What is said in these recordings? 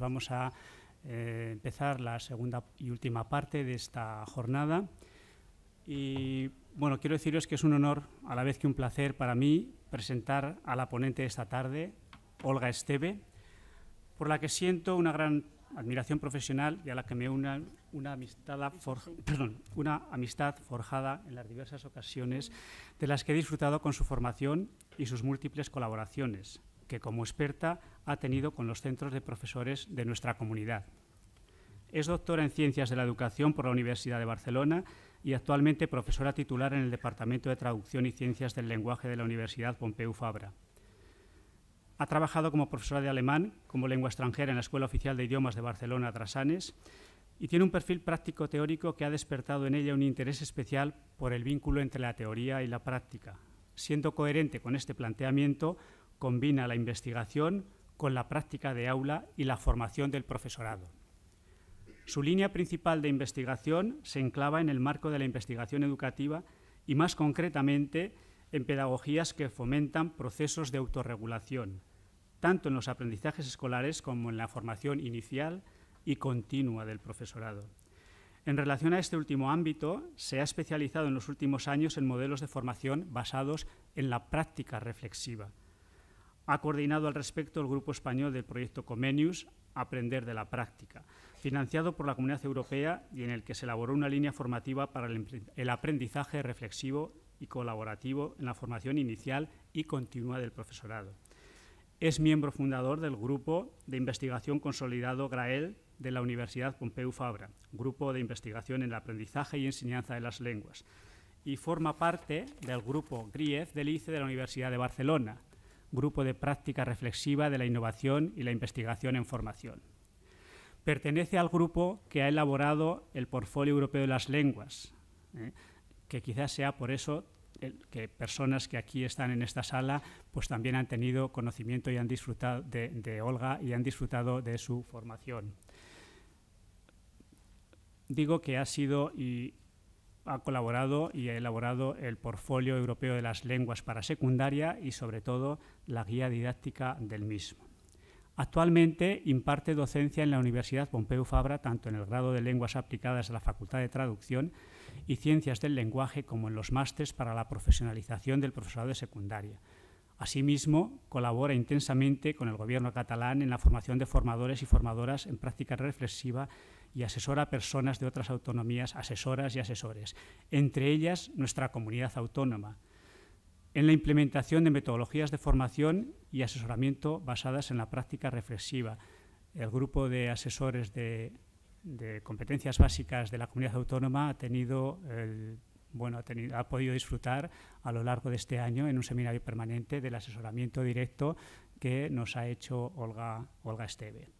vamos a eh, empezar la segunda y última parte de esta jornada. Y bueno, quiero deciros que es un honor, a la vez que un placer para mí, presentar a la ponente de esta tarde, Olga Esteve, por la que siento una gran admiración profesional y a la que me una, una, amistad, una amistad forjada en las diversas ocasiones de las que he disfrutado con su formación y sus múltiples colaboraciones que como experta ha tenido con los centros de profesores de nuestra comunidad. Es doctora en Ciencias de la Educación por la Universidad de Barcelona y actualmente profesora titular en el Departamento de Traducción y Ciencias del Lenguaje de la Universidad Pompeu Fabra. Ha trabajado como profesora de alemán, como lengua extranjera en la Escuela Oficial de Idiomas de Barcelona Trasanes y tiene un perfil práctico teórico que ha despertado en ella un interés especial por el vínculo entre la teoría y la práctica. Siendo coherente con este planteamiento, combina la investigación con la práctica de aula y la formación del profesorado. Su línea principal de investigación se enclava en el marco de la investigación educativa y más concretamente en pedagogías que fomentan procesos de autorregulación, tanto en los aprendizajes escolares como en la formación inicial y continua del profesorado. En relación a este último ámbito, se ha especializado en los últimos años en modelos de formación basados en la práctica reflexiva, ha coordinado al respecto el Grupo Español del proyecto Comenius, Aprender de la Práctica, financiado por la Comunidad Europea y en el que se elaboró una línea formativa para el aprendizaje reflexivo y colaborativo en la formación inicial y continua del profesorado. Es miembro fundador del Grupo de Investigación Consolidado GRAEL de la Universidad Pompeu Fabra, Grupo de Investigación en el Aprendizaje y Enseñanza de las Lenguas, y forma parte del Grupo GRIEF del ICE de la Universidad de Barcelona, Grupo de Práctica Reflexiva de la Innovación y la Investigación en Formación. Pertenece al grupo que ha elaborado el Portfolio Europeo de las Lenguas, ¿eh? que quizás sea por eso que personas que aquí están en esta sala pues también han tenido conocimiento y han disfrutado de, de Olga y han disfrutado de su formación. Digo que ha sido y ha colaborado y ha elaborado el portfolio europeo de las lenguas para secundaria y, sobre todo, la guía didáctica del mismo. Actualmente imparte docencia en la Universidad Pompeu Fabra, tanto en el grado de Lenguas Aplicadas a la Facultad de Traducción y Ciencias del Lenguaje, como en los másteres para la profesionalización del profesorado de secundaria. Asimismo, colabora intensamente con el Gobierno catalán en la formación de formadores y formadoras en práctica reflexiva y asesora a personas de otras autonomías, asesoras y asesores, entre ellas nuestra comunidad autónoma, en la implementación de metodologías de formación y asesoramiento basadas en la práctica reflexiva. El grupo de asesores de, competencias básicas de la comunidad autónoma ha tenido bueno, ha, podido disfrutar a lo largo de este año en un seminario permanente del asesoramiento directo que nos ha hecho Olga, Olga Esteve.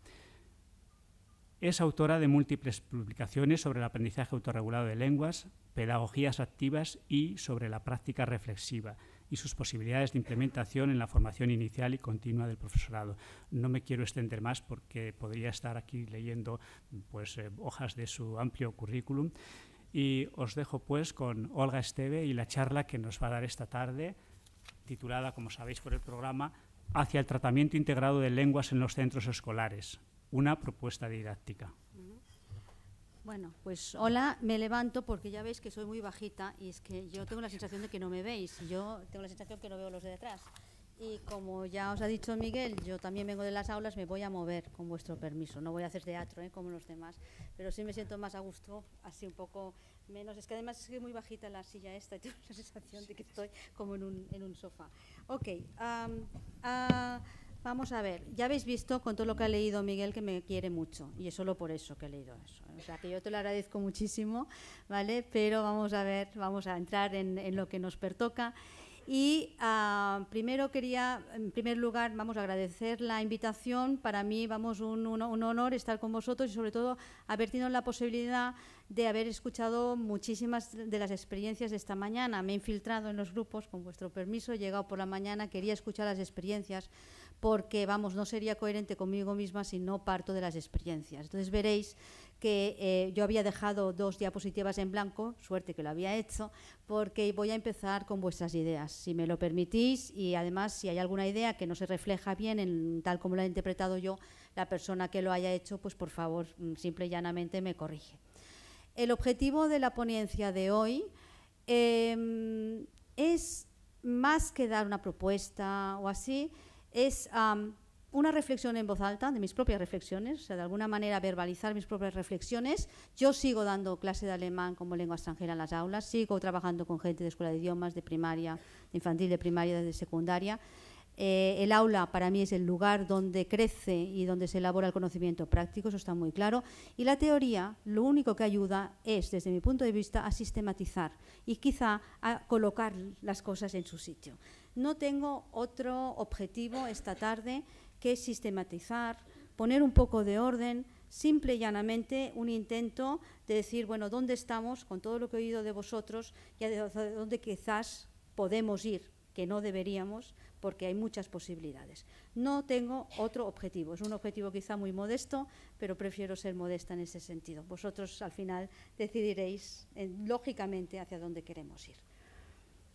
Es autora de múltiples publicaciones sobre el aprendizaje autorregulado de lenguas, pedagogías activas y sobre la práctica reflexiva y sus posibilidades de implementación en la formación inicial y continua del profesorado. No me quiero extender más porque podría estar aquí leyendo pues, eh, hojas de su amplio currículum. Y os dejo pues con Olga Esteve y la charla que nos va a dar esta tarde, titulada, como sabéis por el programa, Hacia el tratamiento integrado de lenguas en los centros escolares, una propuesta didáctica. Bueno, pues hola, me levanto porque ya veis que soy muy bajita y es que yo tengo la sensación de que no me veis, yo tengo la sensación que no veo los de detrás. Y como ya os ha dicho Miguel, yo también vengo de las aulas, me voy a mover con vuestro permiso. No voy a hacer teatro, ¿eh? como los demás, pero sí me siento más a gusto, así un poco menos. Es que además es muy bajita la silla esta y tengo la sensación de que estoy como en un, sofá. Ok. Ah, Vamos a ver, ya habéis visto con todo lo que ha leído Miguel que me quiere mucho y es solo por eso que he leído eso. O sea que yo te lo agradezco muchísimo, ¿vale? Pero vamos a ver, vamos a entrar en, lo que nos pertoca. Y ah, primero quería, en primer lugar, vamos a agradecer la invitación. Para mí, vamos, un, un honor estar con vosotros y sobre todo haber tenido la posibilidad de haber escuchado muchísimas de las experiencias de esta mañana. Me he infiltrado en los grupos, con vuestro permiso, he llegado por la mañana, quería escuchar las experiencias porque, vamos, no sería coherente conmigo misma si no parto de las experiencias. Entonces veréis que eh, yo había dejado dos diapositivas en blanco, suerte que lo había hecho, porque voy a empezar con vuestras ideas, si me lo permitís, y además si hay alguna idea que no se refleja bien en tal como la he interpretado yo, la persona que lo haya hecho, pues por favor, mm, simple y llanamente me corrige. El objetivo de la ponencia de hoy em, es más que dar una propuesta o así, es una reflexión en voz alta de mis propias reflexiones, o sea, de alguna manera verbalizar mis propias reflexiones. Yo sigo dando clase de alemán como lengua extranjera en las aulas, sigo trabajando con gente de escuela de idiomas, de primaria, de infantil, de primaria, de secundaria. Eh, el aula para mí es el lugar donde crece y donde se elabora el conocimiento práctico, eso está muy claro. Y la teoría lo único que ayuda es, desde mi punto de vista, a sistematizar y quizá a colocar las cosas en su sitio. No tengo otro objetivo esta tarde que sistematizar, poner un poco de orden, simple y llanamente un intento de decir, bueno, ¿dónde estamos con todo lo que he oído de vosotros y a dónde quizás podemos ir? que no deberíamos porque hay muchas posibilidades. No tengo otro objetivo, es un objetivo quizá muy modesto, pero prefiero ser modesta en ese sentido. Vosotros al final decidiréis eh, lógicamente hacia dónde queremos ir.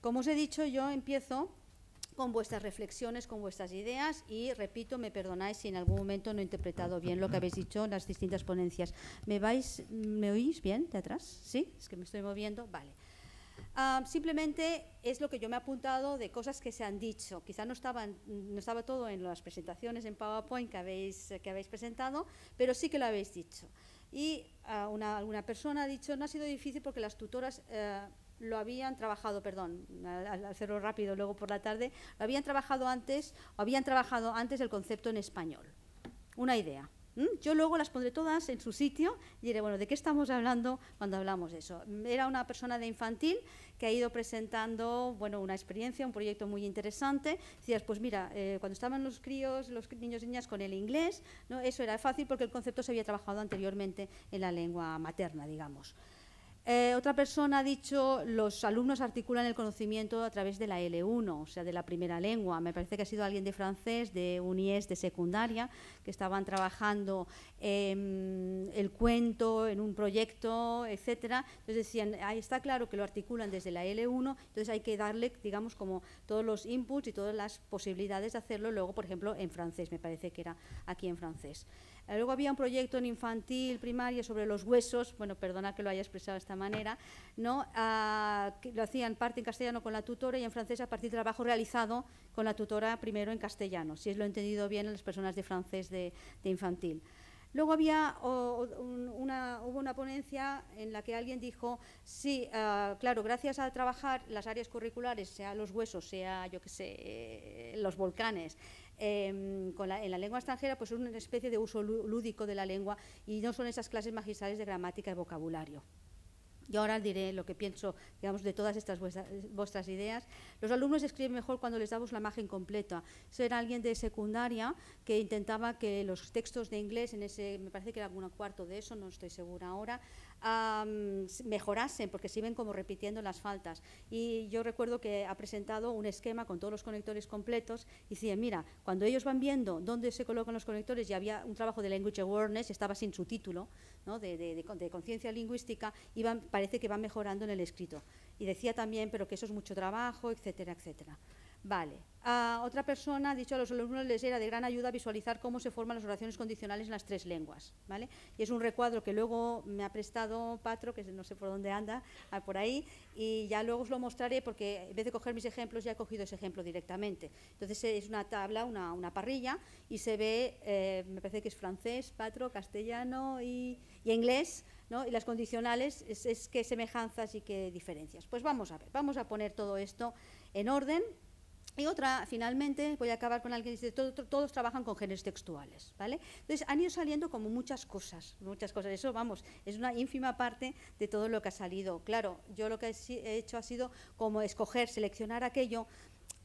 Como os he dicho, yo empiezo con vuestras reflexiones, con vuestras ideas y, repito, me perdonáis si en algún momento no he interpretado bien lo que habéis dicho en las distintas ponencias. ¿Me, vais, ¿me oís bien de atrás? ¿Sí? ¿Es que me estoy moviendo? Vale. Ah, simplemente es lo que yo me he apuntado de cosas que se han dicho. Quizá no, estaban, no estaba todo en las presentaciones en PowerPoint que habéis, que habéis presentado, pero sí que lo habéis dicho. Y ah, alguna persona ha dicho, no ha sido difícil porque las tutoras... Eh, lo habían trabajado, perdón, al, hacerlo rápido luego por la tarde, lo habían trabajado antes, o habían trabajado antes el concepto en español. Una idea. Yo luego las pondré todas en su sitio y diré, bueno, ¿de qué estamos hablando cuando hablamos de eso? Era una persona de infantil que ha ido presentando, bueno, una experiencia, un proyecto muy interesante. Decías, pues mira, eh, cuando estaban los críos, los niños y niñas con el inglés, ¿no? eso era fácil porque el concepto se había trabajado anteriormente en la lengua materna, digamos. Eh, otra persona ha dicho, los alumnos articulan el conocimiento a través de la L1, o sea, de la primera lengua. Me parece que ha sido alguien de francés, de un e de secundaria, que estaban trabajando en el cuento en un proyecto, etcétera. Entonces decían, ahí está claro que lo articulan desde la L1, entonces hay que darle, digamos, como todos los inputs y todas las posibilidades de hacerlo luego, por ejemplo, en francés. Me parece que era aquí en francés. Luego había un proyecto en infantil, primaria, sobre los huesos, bueno, perdona que lo haya expresado de esta manera, ¿no? Ah, lo hacían parte en castellano con la tutora y en francés a partir del trabajo realizado con la tutora primero en castellano, si es lo entendido bien en las personas de francés de, infantil. Luego había una, hubo una ponencia en la que alguien dijo, sí, ah, claro, gracias a trabajar las áreas curriculares, sea los huesos, sea, yo qué sé, eh, los volcanes, Em, con la, en la lengua extranjera pues es una especie de uso lúdico de la lengua y no son esas clases magistrales de gramática y vocabulario. Y ahora diré lo que pienso, digamos, de todas estas vuestras, vuestras, ideas. Los alumnos escriben mejor cuando les damos la imagen completa. Eso alguien de secundaria que intentaba que los textos de inglés, en ese, me parece que era un cuarto de eso, no estoy segura ahora, mejorasen, porque se ven como repitiendo las faltas. Y yo recuerdo que ha presentado un esquema con todos los conectores completos y decía, mira, cuando ellos van viendo dónde se colocan los conectores, ya había un trabajo de Language Awareness, estaba sin su título, ¿no? de, de, conciencia lingüística, y parece que va mejorando en el escrito. Y decía también, pero que eso es mucho trabajo, etcétera, etcétera. Vale. A ah, otra persona ha dicho a los alumnos les era de gran ayuda visualizar cómo se forman las oraciones condicionales en las tres lenguas. ¿vale? Y es un recuadro que luego me ha prestado Patro, que no sé por dónde anda, ah, por ahí, y ya luego os lo mostraré porque en vez de coger mis ejemplos ya he cogido ese ejemplo directamente. Entonces eh, es una tabla, una, parrilla, y se ve, eh, me parece que es francés, Patro, castellano y, inglés, y las condicionales es, es qué semejanzas y qué diferencias. Pues vamos a ver, vamos a poner todo esto en orden. Y otra, finalmente, voy a acabar con alguien que dice, todos, trabajan con géneros textuales, ¿vale? Entonces, han ido saliendo como muchas cosas, muchas cosas. Eso, vamos, es una ínfima parte de todo lo que ha salido. Claro, yo lo que he hecho ha sido como escoger, seleccionar aquello,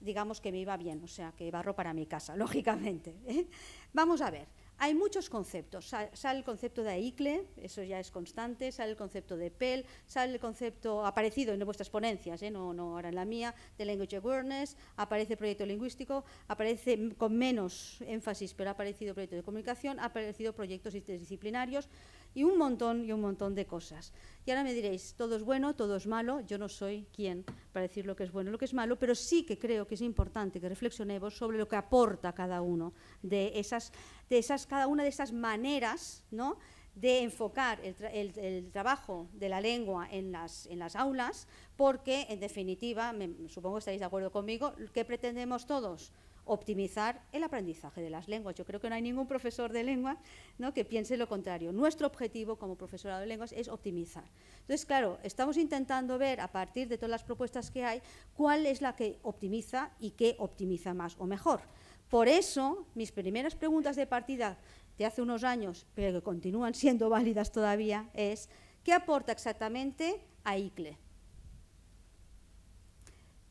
digamos, que me iba bien, o sea, que barro para mi casa, lógicamente. ¿eh? Vamos a ver. Hay muchos conceptos, sale el concepto de AICLE, eso ya es constante, sale el concepto de PEL, sale el concepto aparecido en vuestras ponencias, ¿eh? no, no ahora en la mía, de Language Awareness, aparece proyecto lingüístico, aparece con menos énfasis, pero ha aparecido proyecto de comunicación, ha aparecido proyectos interdisciplinarios, y un montón y un montón de cosas. Y ahora me diréis, todo es bueno, todo es malo, yo no soy quien para decir lo que es bueno y lo que es malo, pero sí que creo que es importante que reflexionemos sobre lo que aporta cada uno de esas, de esas cada una de esas maneras, ¿no? de enfocar el, trabajo de la lengua en las, aulas, porque en definitiva, supongo que estaréis de acuerdo conmigo, ¿qué pretendemos todos? optimizar el aprendizaje de las lenguas. Yo creo que no hay ningún profesor de lengua ¿no? que piense lo contrario. Nuestro objetivo como profesorado de lenguas es optimizar. Entonces, claro, estamos intentando ver a partir de todas las propuestas que hay cuál es la que optimiza y qué optimiza más o mejor. Por eso, mis primeras preguntas de partida de hace unos años, pero que continúan siendo válidas todavía, es ¿qué aporta exactamente a ICLE?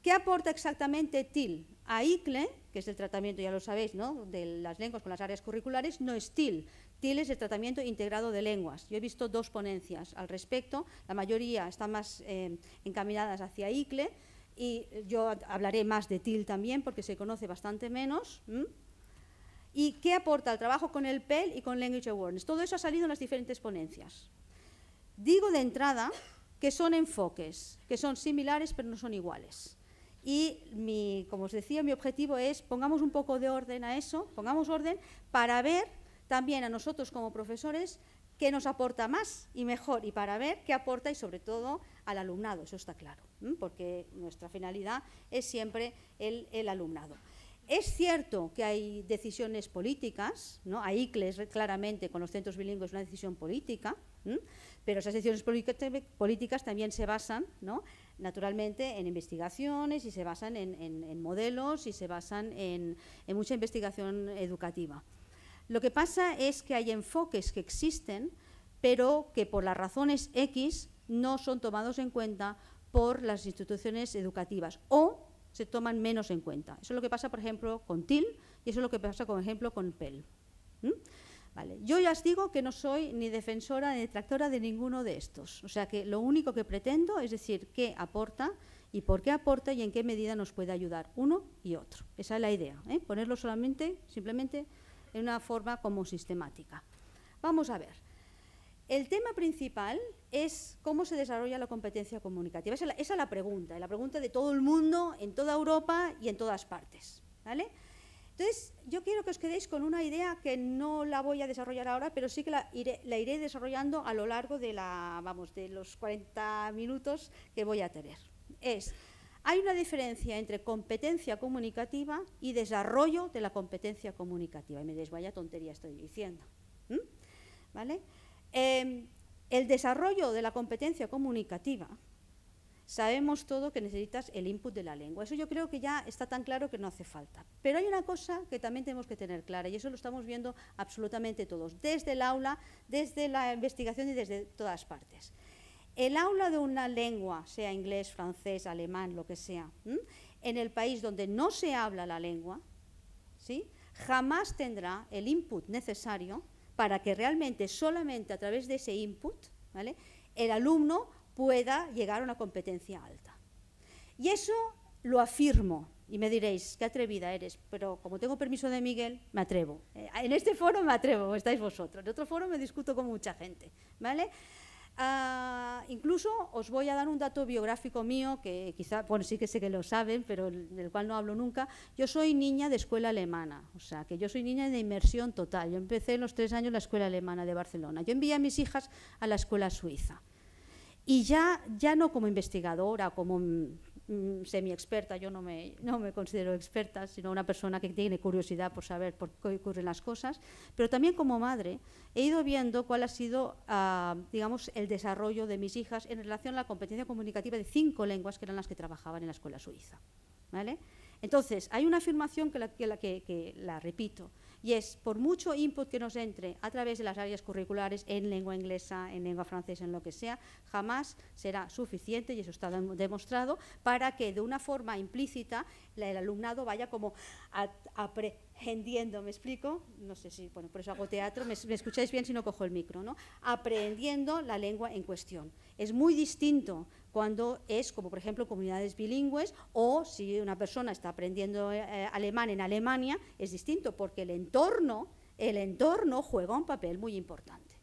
¿Qué aporta exactamente TIL a ICLE que es el tratamiento, ya lo sabéis, ¿no? de las lenguas con las áreas curriculares, no es TIL. TIL es el tratamiento integrado de lenguas. Yo he visto dos ponencias al respecto, la mayoría están más eh, encaminadas hacia ICLE y yo hablaré más de TIL también porque se conoce bastante menos. ¿Y qué aporta el trabajo con el PEL y con Language Awareness? Todo eso ha salido en las diferentes ponencias. Digo de entrada que son enfoques, que son similares pero no son iguales y, mi, como os decía, mi objetivo es pongamos un poco de orden a eso, pongamos orden para ver también a nosotros como profesores qué nos aporta más y mejor y para ver qué aporta y sobre todo al alumnado, eso está claro, porque nuestra finalidad es siempre el, alumnado. Es cierto que hay decisiones políticas, ¿no? Hay ICLES claramente con los centros bilingües una decisión política, pero esas decisiones políticas también se basan ¿no? naturalmente en investigaciones y se basan en, modelos y se basan en, mucha investigación educativa. Lo que pasa es que hay enfoques que existen, pero que por las razones X no son tomados en cuenta por las instituciones educativas o se toman menos en cuenta. Eso es lo que pasa, por ejemplo, con TIL y eso es lo que pasa, por ejemplo, con PEL. Yo ya os digo que no soy ni defensora ni detractora de ninguno de estos. O sea que lo único que pretendo es decir qué aporta y por qué aporta y en qué medida nos puede ayudar uno y otro. Esa es la idea, ¿eh? ponerlo solamente, simplemente en una forma como sistemática. Vamos a ver. El tema principal es cómo se desarrolla la competencia comunicativa. Esa es la, pregunta, es la pregunta, la pregunta de todo el mundo, en toda Europa y en todas partes. ¿vale? Entonces, yo quiero que os quedéis con una idea que no la voy a desarrollar ahora, pero sí que la iré, desarrollando a lo largo de, los 40 minutos que voy a tener. Es, hay una diferencia entre competencia comunicativa y desarrollo de la competencia comunicativa. Y me desvaya tontería estoy diciendo. ¿Vale? Em, el desarrollo de la competencia comunicativa sabemos todo que necesitas el input de la lengua. Eso yo creo que ya está tan claro que no hace falta. Pero hay una cosa que también tenemos que tener clara y eso lo estamos viendo absolutamente todos, desde el aula, desde la investigación y desde todas partes. El aula de una lengua, sea inglés, francés, alemán, lo que sea, en el país donde no se habla la lengua, ¿sí? jamás tendrá el input necesario para que realmente solamente a través de ese input el alumno pueda llegar a una competencia alta. Y eso lo afirmo. Y me diréis, qué atrevida eres, pero como tengo permiso de Miguel, me atrevo. Eh, en este foro me atrevo, estáis vosotros. En otro foro me discuto con mucha gente, ¿vale? Ah, incluso os voy a dar un dato biográfico mío, que quizá, bueno, sí que sé que lo saben, pero del cual no hablo nunca. Yo soy niña de escuela alemana, o sea, que yo soy niña de inmersión total. Yo empecé en los tres años la escuela alemana de Barcelona. Yo envié a mis hijas a la escuela suiza. Y ya, ya no como investigadora, como semiexperta mm, mm, semi-experta, yo no me, considero experta, sino una persona que tiene curiosidad por saber por qué ocurren las cosas, pero también como madre he ido viendo cuál ha sido, ah, digamos, el desarrollo de mis hijas en relación a la competencia comunicativa de cinco lenguas que eran las que trabajaban en la escuela suiza. Entonces, hay una afirmación que la, que la repito, y es por mucho input que nos entre a través de las áreas curriculares en lengua inglesa, en lengua francesa, en lo que sea, jamás será suficiente, y eso está demostrado, para que de una forma implícita el alumnado vaya como aprendiendo, ¿me explico? No sé si, bueno, por eso hago teatro, me, escucháis bien si no cojo el micro, ¿no? Aprendiendo la lengua en cuestión. Es muy distinto cuando es como por ejemplo comunidades bilingües o si una persona está aprendiendo eh, eh, alemán en Alemania es distinto porque el entorno, el entorno juega un papel muy importante.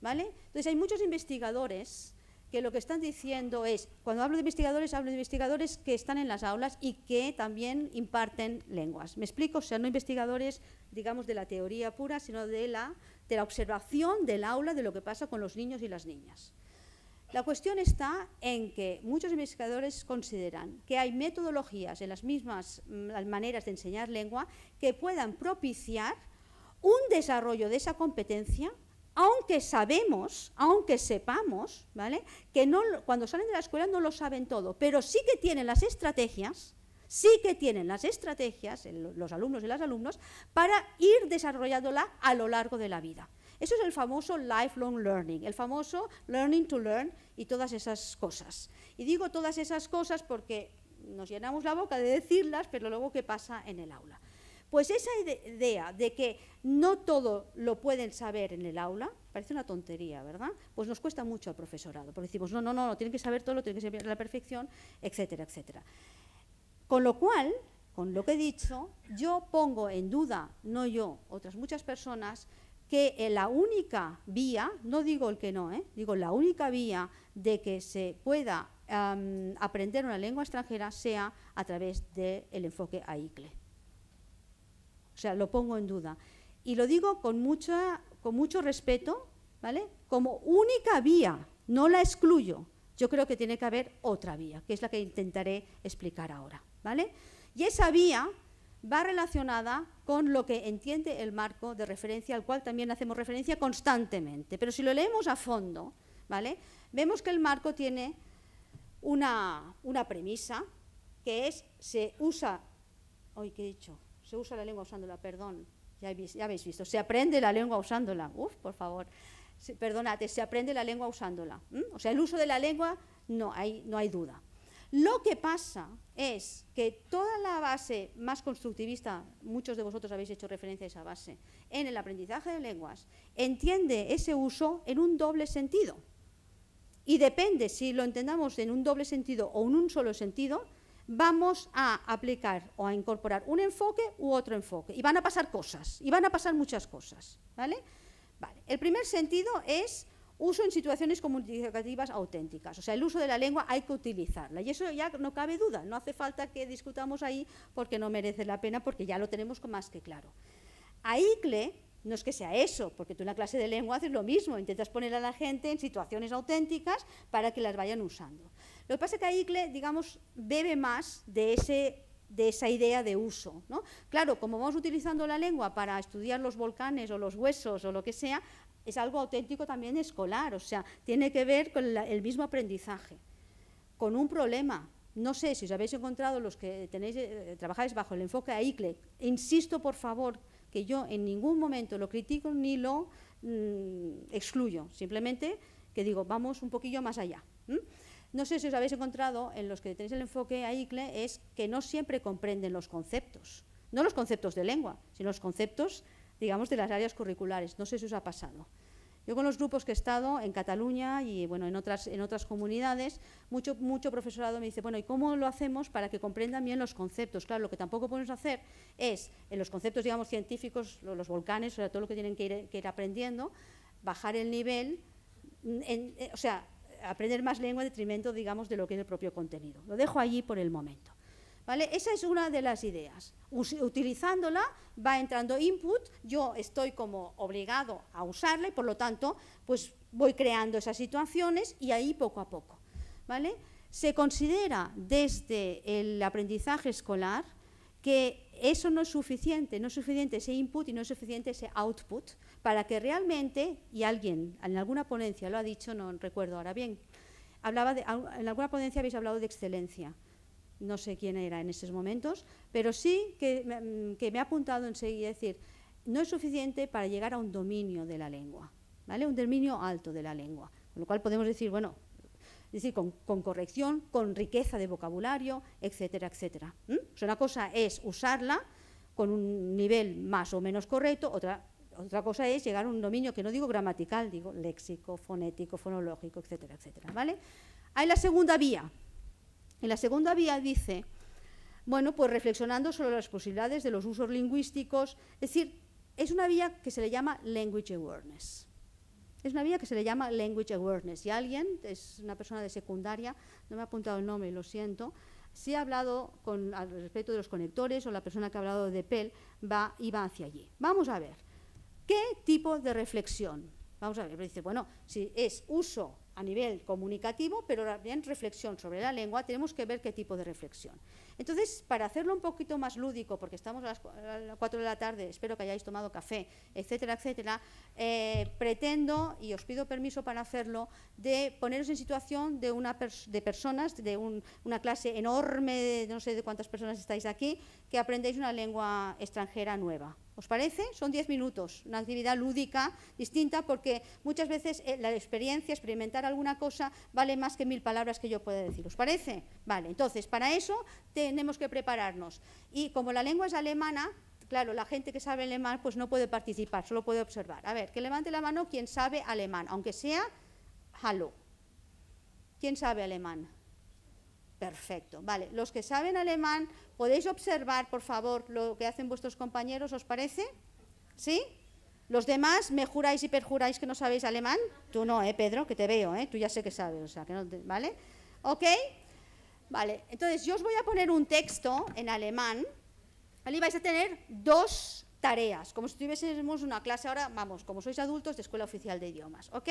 ¿vale? Entonces hay muchos investigadores que lo que están diciendo es, cuando hablo de investigadores, hablo de investigadores que están en las aulas y que también imparten lenguas. ¿Me explico? O sea, no investigadores, digamos, de la teoría pura, sino de la, de la observación del aula de lo que pasa con los niños y las niñas. La cuestión está en que muchos investigadores consideran que hay metodologías en las mismas mm, maneras de enseñar lengua que puedan propiciar un desarrollo de esa competencia, aunque sabemos, aunque sepamos, ¿vale? que cuando salen de la escuela no lo saben todo, pero sí que tienen las estrategias sí que tienen las estrategias, los alumnos y las alumnas, para ir desarrollándola a lo largo de la vida. Eso es el famoso lifelong learning, el famoso learning to learn y todas esas cosas. Y digo todas esas cosas porque nos llenamos la boca de decirlas, pero luego qué pasa en el aula. Pues esa idea de que no todo lo pueden saber en el aula, parece una tontería, ¿verdad? Pues nos cuesta mucho al profesorado, porque decimos, no, no, no, no tienen que saber todo, tienen que saber la perfección, etcétera, etcétera. Con lo cual, con lo que he dicho, yo pongo en duda, no yo, otras muchas personas, que eh, la única vía, no digo el que no, eh, digo la única vía de que se pueda aprender una lengua extranjera sea a través del enfoque AICLE. O sea, lo pongo en duda. Y lo digo con, mucha, con mucho respeto, ¿vale? Como única vía, no la excluyo. Yo creo que tiene que haber otra vía, que es la que intentaré explicar ahora, ¿vale? Y esa vía va relacionada con lo que entiende el marco de referencia, al cual también hacemos referencia constantemente. Pero si lo leemos a fondo, ¿vale? vemos que el marco tiene una, premisa, que es se usa, hoy que he dicho, se usa la lengua usándola, perdón, ya, habéis visto, se aprende la lengua usándola, uf, por favor, perdónate, se aprende la lengua usándola. O sea, el uso de la lengua no hay, no hay duda. Lo que pasa es que toda la base más constructivista, muchos de vosotros habéis hecho referencia a esa base, en el aprendizaje de lenguas, entiende ese uso en un doble sentido. Y depende si lo entendamos en un doble sentido o en un solo sentido, vamos a aplicar o a incorporar un enfoque u otro enfoque. Y van a pasar cosas, y van a pasar muchas cosas. ¿vale? El primer sentido es Uso en situaciones comunicativas auténticas. O sea, el uso de la lengua hay que utilizarla. Y eso ya no cabe duda. No hace falta que discutamos ahí porque no merece la pena, porque ya lo tenemos más que claro. A ICLE, no es que sea eso, porque tú en la clase de lengua haces lo mismo, intentas poner a la gente en situaciones auténticas para que las vayan usando. Lo que pasa es que ICLE, digamos, bebe más de, ese, de esa idea de uso. ¿no? Claro, como vamos utilizando la lengua para estudiar los volcanes o los huesos o lo que sea, es algo auténtico también escolar, o sea, tiene que ver con el mismo aprendizaje, con un problema. No sé si os habéis encontrado los que tenéis, eh, trabajáis bajo el enfoque a ICLE. Insisto, por favor, que yo en ningún momento lo critico ni lo mm, excluyo, simplemente que digo, vamos un poquillo más allá. No sé si os habéis encontrado en los que tenéis el enfoque a ICLE, es que no siempre comprenden los conceptos, no los conceptos de lengua, sino los conceptos digamos, de las áreas curriculares. No sé si os ha pasado. Yo con los grupos que he estado en Cataluña y bueno, en otras, otras comunidades, mucho, mucho profesorado me dice, bueno, ¿y cómo lo hacemos para que comprendan bien los conceptos? Claro, lo que tampoco podemos hacer es, en los conceptos, digamos, científicos, los, volcanes, todo lo que tienen que ir, aprendiendo, bajar el nivel, mm, eh, o sea, aprender más lengua en detrimento, digamos, de lo que es el propio contenido. Lo dejo allí por el momento. Esa es una de las ideas. Utilizándola va entrando input, yo estoy como obligado a usarla y por lo tanto pues voy creando esas situaciones y ahí poco a poco. ¿vale? Se considera desde el aprendizaje escolar que eso no es suficiente, no es suficiente ese input y no es suficiente ese output para que realmente, y alguien en alguna ponencia lo ha dicho, no recuerdo ahora bien, hablaba de, en alguna ponencia habéis hablado de excelencia no sé quién era en esos momentos, pero sí que, me mm, ha apuntado enseguida, decir, no es suficiente para llegar a un dominio de la lengua, ¿vale? Un dominio alto de la lengua, con lo cual podemos decir, bueno, decir, con, corrección, con riqueza de vocabulario, etcétera, etcétera. una cosa es usarla con un nivel más o menos correcto, otra, cosa es llegar a un dominio que no digo gramatical, digo léxico, fonético, fonológico, etcétera, etcétera, ¿vale? Hay la segunda vía, en la segunda vía dice, bueno, pues reflexionando sobre las posibilidades de los usos lingüísticos, es decir, es una vía que se le llama language awareness. Es una vía que se le llama language awareness. Y alguien, es una persona de secundaria, no me ha apuntado el nombre, lo siento, si ha hablado con, al respecto de los conectores o la persona que ha hablado de PEL va y va hacia allí. Vamos a ver, ¿qué tipo de reflexión? Vamos a ver, dice, bueno, si es uso a nivel comunicativo, pero también reflexión sobre la lengua, tenemos que ver qué tipo de reflexión. Entonces, para hacerlo un poquito más lúdico, porque estamos a las 4 de la tarde, espero que hayáis tomado café, etcétera, etcétera, eh, pretendo, y os pido permiso para hacerlo, de poneros en situación de, una de personas, de una clase enorme, no sé de cuántas personas estáis aquí, que aprendéis una lengua extranjera nueva. ¿Os parece? Son diez minutos, una actividad lúdica distinta porque muchas veces eh, la experiencia, experimentar alguna cosa, vale más que mil palabras que yo pueda decir. ¿Os parece? Vale, entonces para eso tenemos que prepararnos. Y como la lengua es alemana, claro, la gente que sabe alemán pues no puede participar, solo puede observar. A ver, que levante la mano quien sabe alemán, aunque sea hallo. ¿Quién sabe alemán? Perfecto. Vale, los que saben alemán, podéis observar, por favor, lo que hacen vuestros compañeros, ¿os parece? ¿Sí? ¿Los demás me juráis y perjuráis que no sabéis alemán? Tú no, ¿eh, Pedro? Que te veo, ¿eh? Tú ya sé que sabes, o sea, que no ¿Vale? ¿Ok? Vale, entonces yo os voy a poner un texto en alemán. Ahí vais a tener dos tareas, como si tuviésemos una clase ahora, vamos, como sois adultos de Escuela Oficial de Idiomas, ¿ok?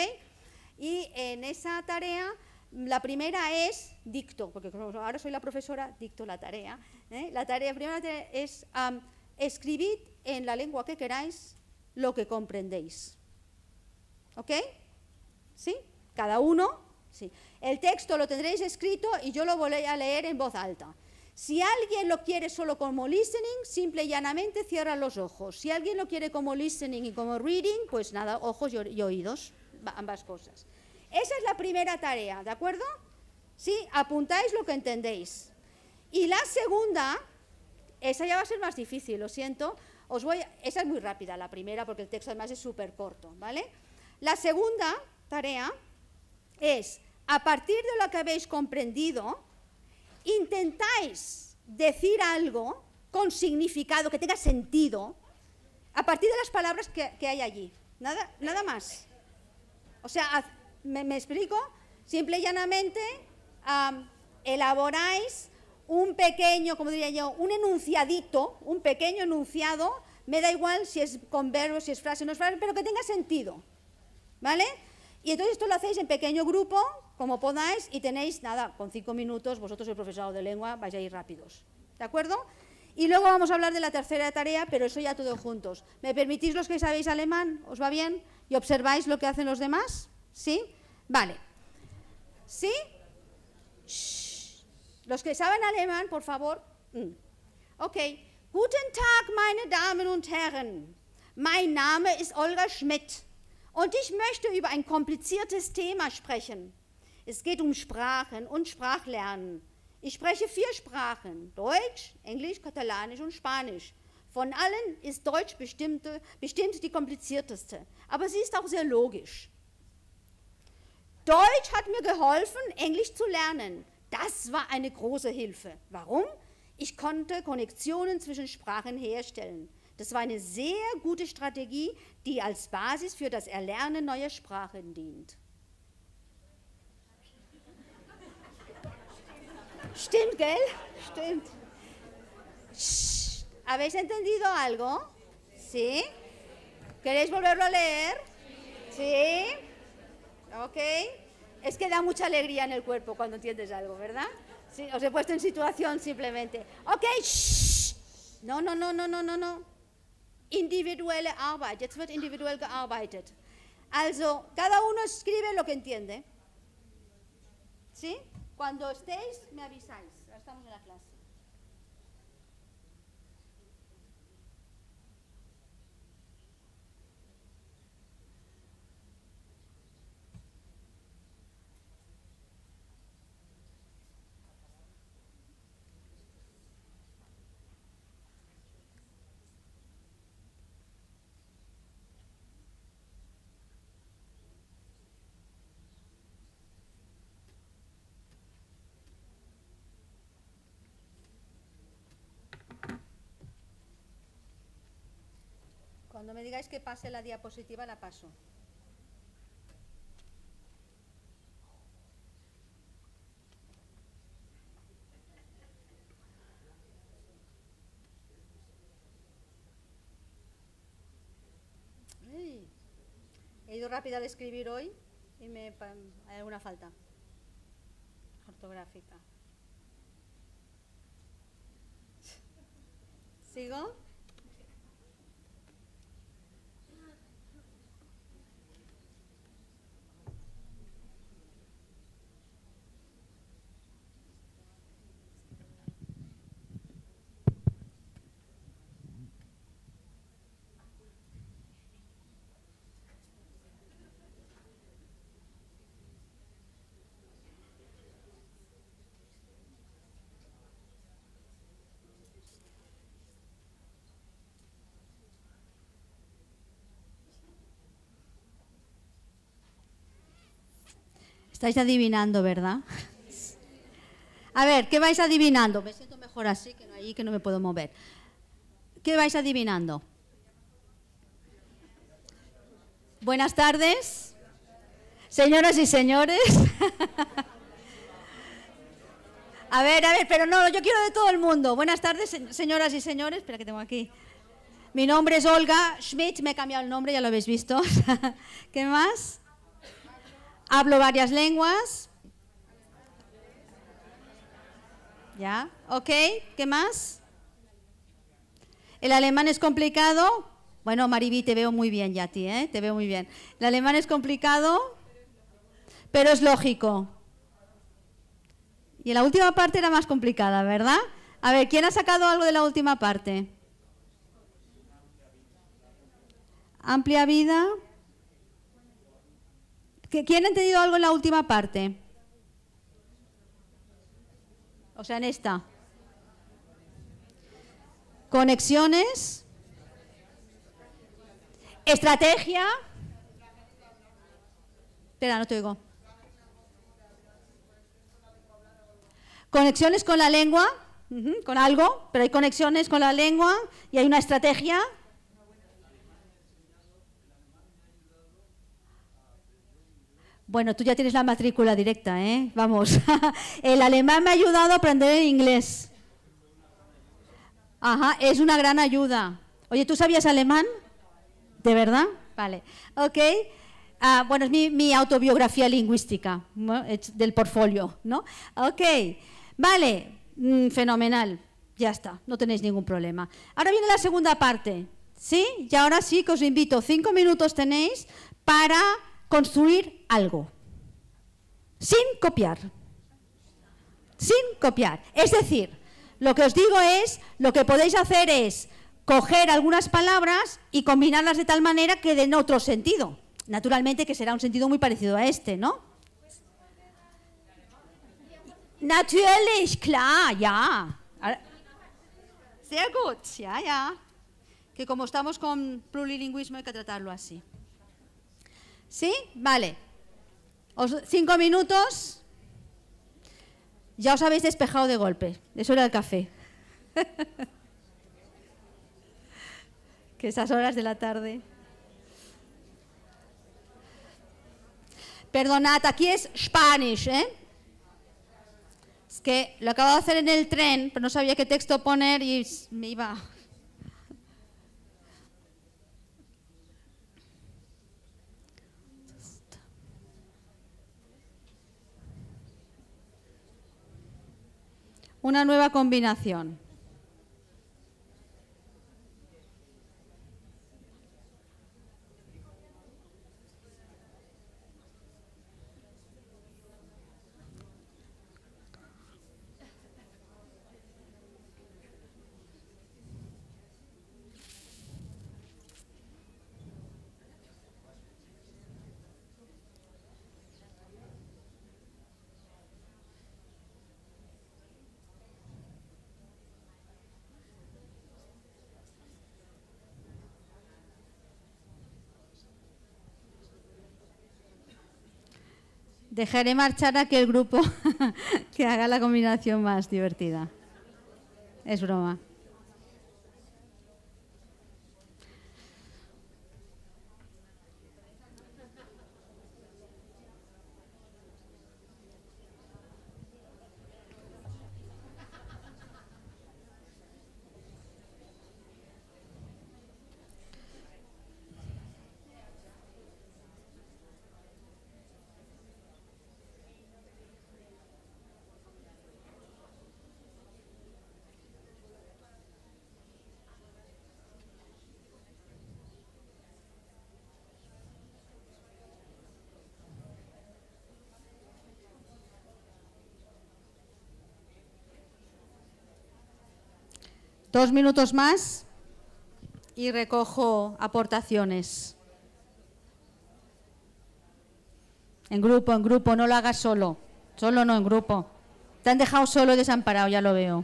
Y en esa tarea la primera es dicto, porque ahora soy la profesora, dicto la tarea. ¿eh? La tarea primera es escribir en la lengua que queráis lo que comprendéis. ¿Ok? ¿Sí? Cada uno. Sí. El texto lo tendréis escrito y yo lo voy a leer en voz alta. Si alguien lo quiere solo como listening, simple y llanamente cierra los ojos. Si alguien lo quiere como listening y como reading, pues nada, ojos y, oídos, ambas cosas. Esa es la primera tarea, ¿de acuerdo? Sí, apuntáis lo que entendéis. Y la segunda, esa ya va a ser más difícil, lo siento. Os voy, esa es muy rápida, la primera, porque el texto además es súper corto, ¿vale? La segunda tarea es, a partir de lo que habéis comprendido, intentáis decir algo con significado, que tenga sentido, a partir de las palabras que, hay allí. Nada, nada más. O sea, ¿Me, explico? Simple y llanamente elaboráis un pequeño, como diría yo, un enunciadito, un pequeño enunciado, me da igual si es con verbo, si es frase, no pero que tenga sentido, ¿vale? Y entonces esto lo hacéis en pequeño grupo, como podáis, y tenéis, nada, con cinco minutos, vosotros el profesorado de lengua, vais a ir rápidos, ¿de acuerdo? Y luego vamos a hablar de la tercera tarea, pero eso ya todo juntos. ¿Me permitís los que sabéis alemán? ¿Os va bien? ¿Y observáis lo que hacen los demás? ¿Sí? Vale. ¿Sí? Shh. Los que saben alemán, por favor. Mm. Okay. Guten Tag, meine Damen und Herren. Mein Name ist Olga Schmidt und ich möchte über ein kompliziertes Thema sprechen. Es geht um Sprachen und Sprachlernen. Ich spreche vier Sprachen, Deutsch, Englisch, Katalanisch und Spanisch. Von allen ist Deutsch bestimmt die komplizierteste, aber sie ist auch sehr logisch. Deutsch hat mir geholfen, Englisch zu lernen. Das war eine große Hilfe. Warum? Ich konnte Konnektionen zwischen Sprachen herstellen. Das war eine sehr gute Strategie, die als Basis für das Erlernen neuer Sprachen dient. Stimmt, gell? Stimmt. Shh. ¿Habéis entendido algo? Sí. ¿Queréis volverlo a leer? Sí. ¿Ok? Es que da mucha alegría en el cuerpo cuando entiendes algo, ¿verdad? Sí, os he puesto en situación simplemente. Ok, No, no, no, no, no, no, no. Individuelle Arbeit. Jetzt wird individuell gearbeitet. Also, cada uno escribe lo que entiende. ¿Sí? Cuando estéis, me avisáis. estamos en la clase. Cuando me digáis que pase la diapositiva, la paso. he ido rápida al escribir hoy y me, hay alguna falta ortográfica. ¿Sigo? Estáis adivinando, ¿verdad? A ver, ¿qué vais adivinando? Me siento mejor así que no ahí, que no me puedo mover. ¿Qué vais adivinando? Buenas tardes, señoras y señores. A ver, a ver, pero no, yo quiero de todo el mundo. Buenas tardes, señoras y señores. Espera que tengo aquí. Mi nombre es Olga Schmidt, me he cambiado el nombre, ya lo habéis visto. ¿Qué más? Hablo varias lenguas. ¿Ya? ¿Ok? ¿Qué más? ¿El alemán es complicado? Bueno, Maribí, te veo muy bien ya a ti, ¿eh? Te veo muy bien. ¿El alemán es complicado? Pero es lógico. Y la última parte era más complicada, ¿verdad? A ver, ¿quién ha sacado algo de la última parte? Amplia vida. ¿Quién ha entendido algo en la última parte? O sea, en esta. Conexiones. Estrategia. Espera, no te oigo. Conexiones con la lengua, con algo, pero hay conexiones con la lengua y hay una estrategia Bueno, tú ya tienes la matrícula directa, ¿eh? Vamos. el alemán me ha ayudado a aprender inglés. Ajá, es una gran ayuda. Oye, ¿tú sabías alemán? ¿De verdad? Vale. Ok. Ah, bueno, es mi, autobiografía lingüística del portfolio, ¿no? Ok. Vale. Mm, fenomenal. Ya está, no tenéis ningún problema. Ahora viene la segunda parte. ¿Sí? Y ahora sí que os invito, cinco minutos tenéis para construir algo, sin copiar, sin copiar. Es decir, lo que os digo es, lo que podéis hacer es coger algunas palabras y combinarlas de tal manera que den otro sentido. Naturalmente que será un sentido muy parecido a este, ¿no? Natürlich, klar, ya. Sehr gut, ya, ya. Que como estamos con plurilingüismo hay que tratarlo así. ¿Sí? Vale. Os, cinco minutos, ya os habéis despejado de golpe. Eso era el café. que esas horas de la tarde. Perdonad, aquí es Spanish, ¿eh? Es que lo acabo de hacer en el tren, pero no sabía qué texto poner y me iba una nueva combinación. dejaré marchar a aquel grupo que haga la combinación más divertida. Es broma. Dos minutos más y recojo aportaciones. En grupo, en grupo, no lo hagas solo. Solo no, en grupo. Te han dejado solo y desamparado, ya lo veo.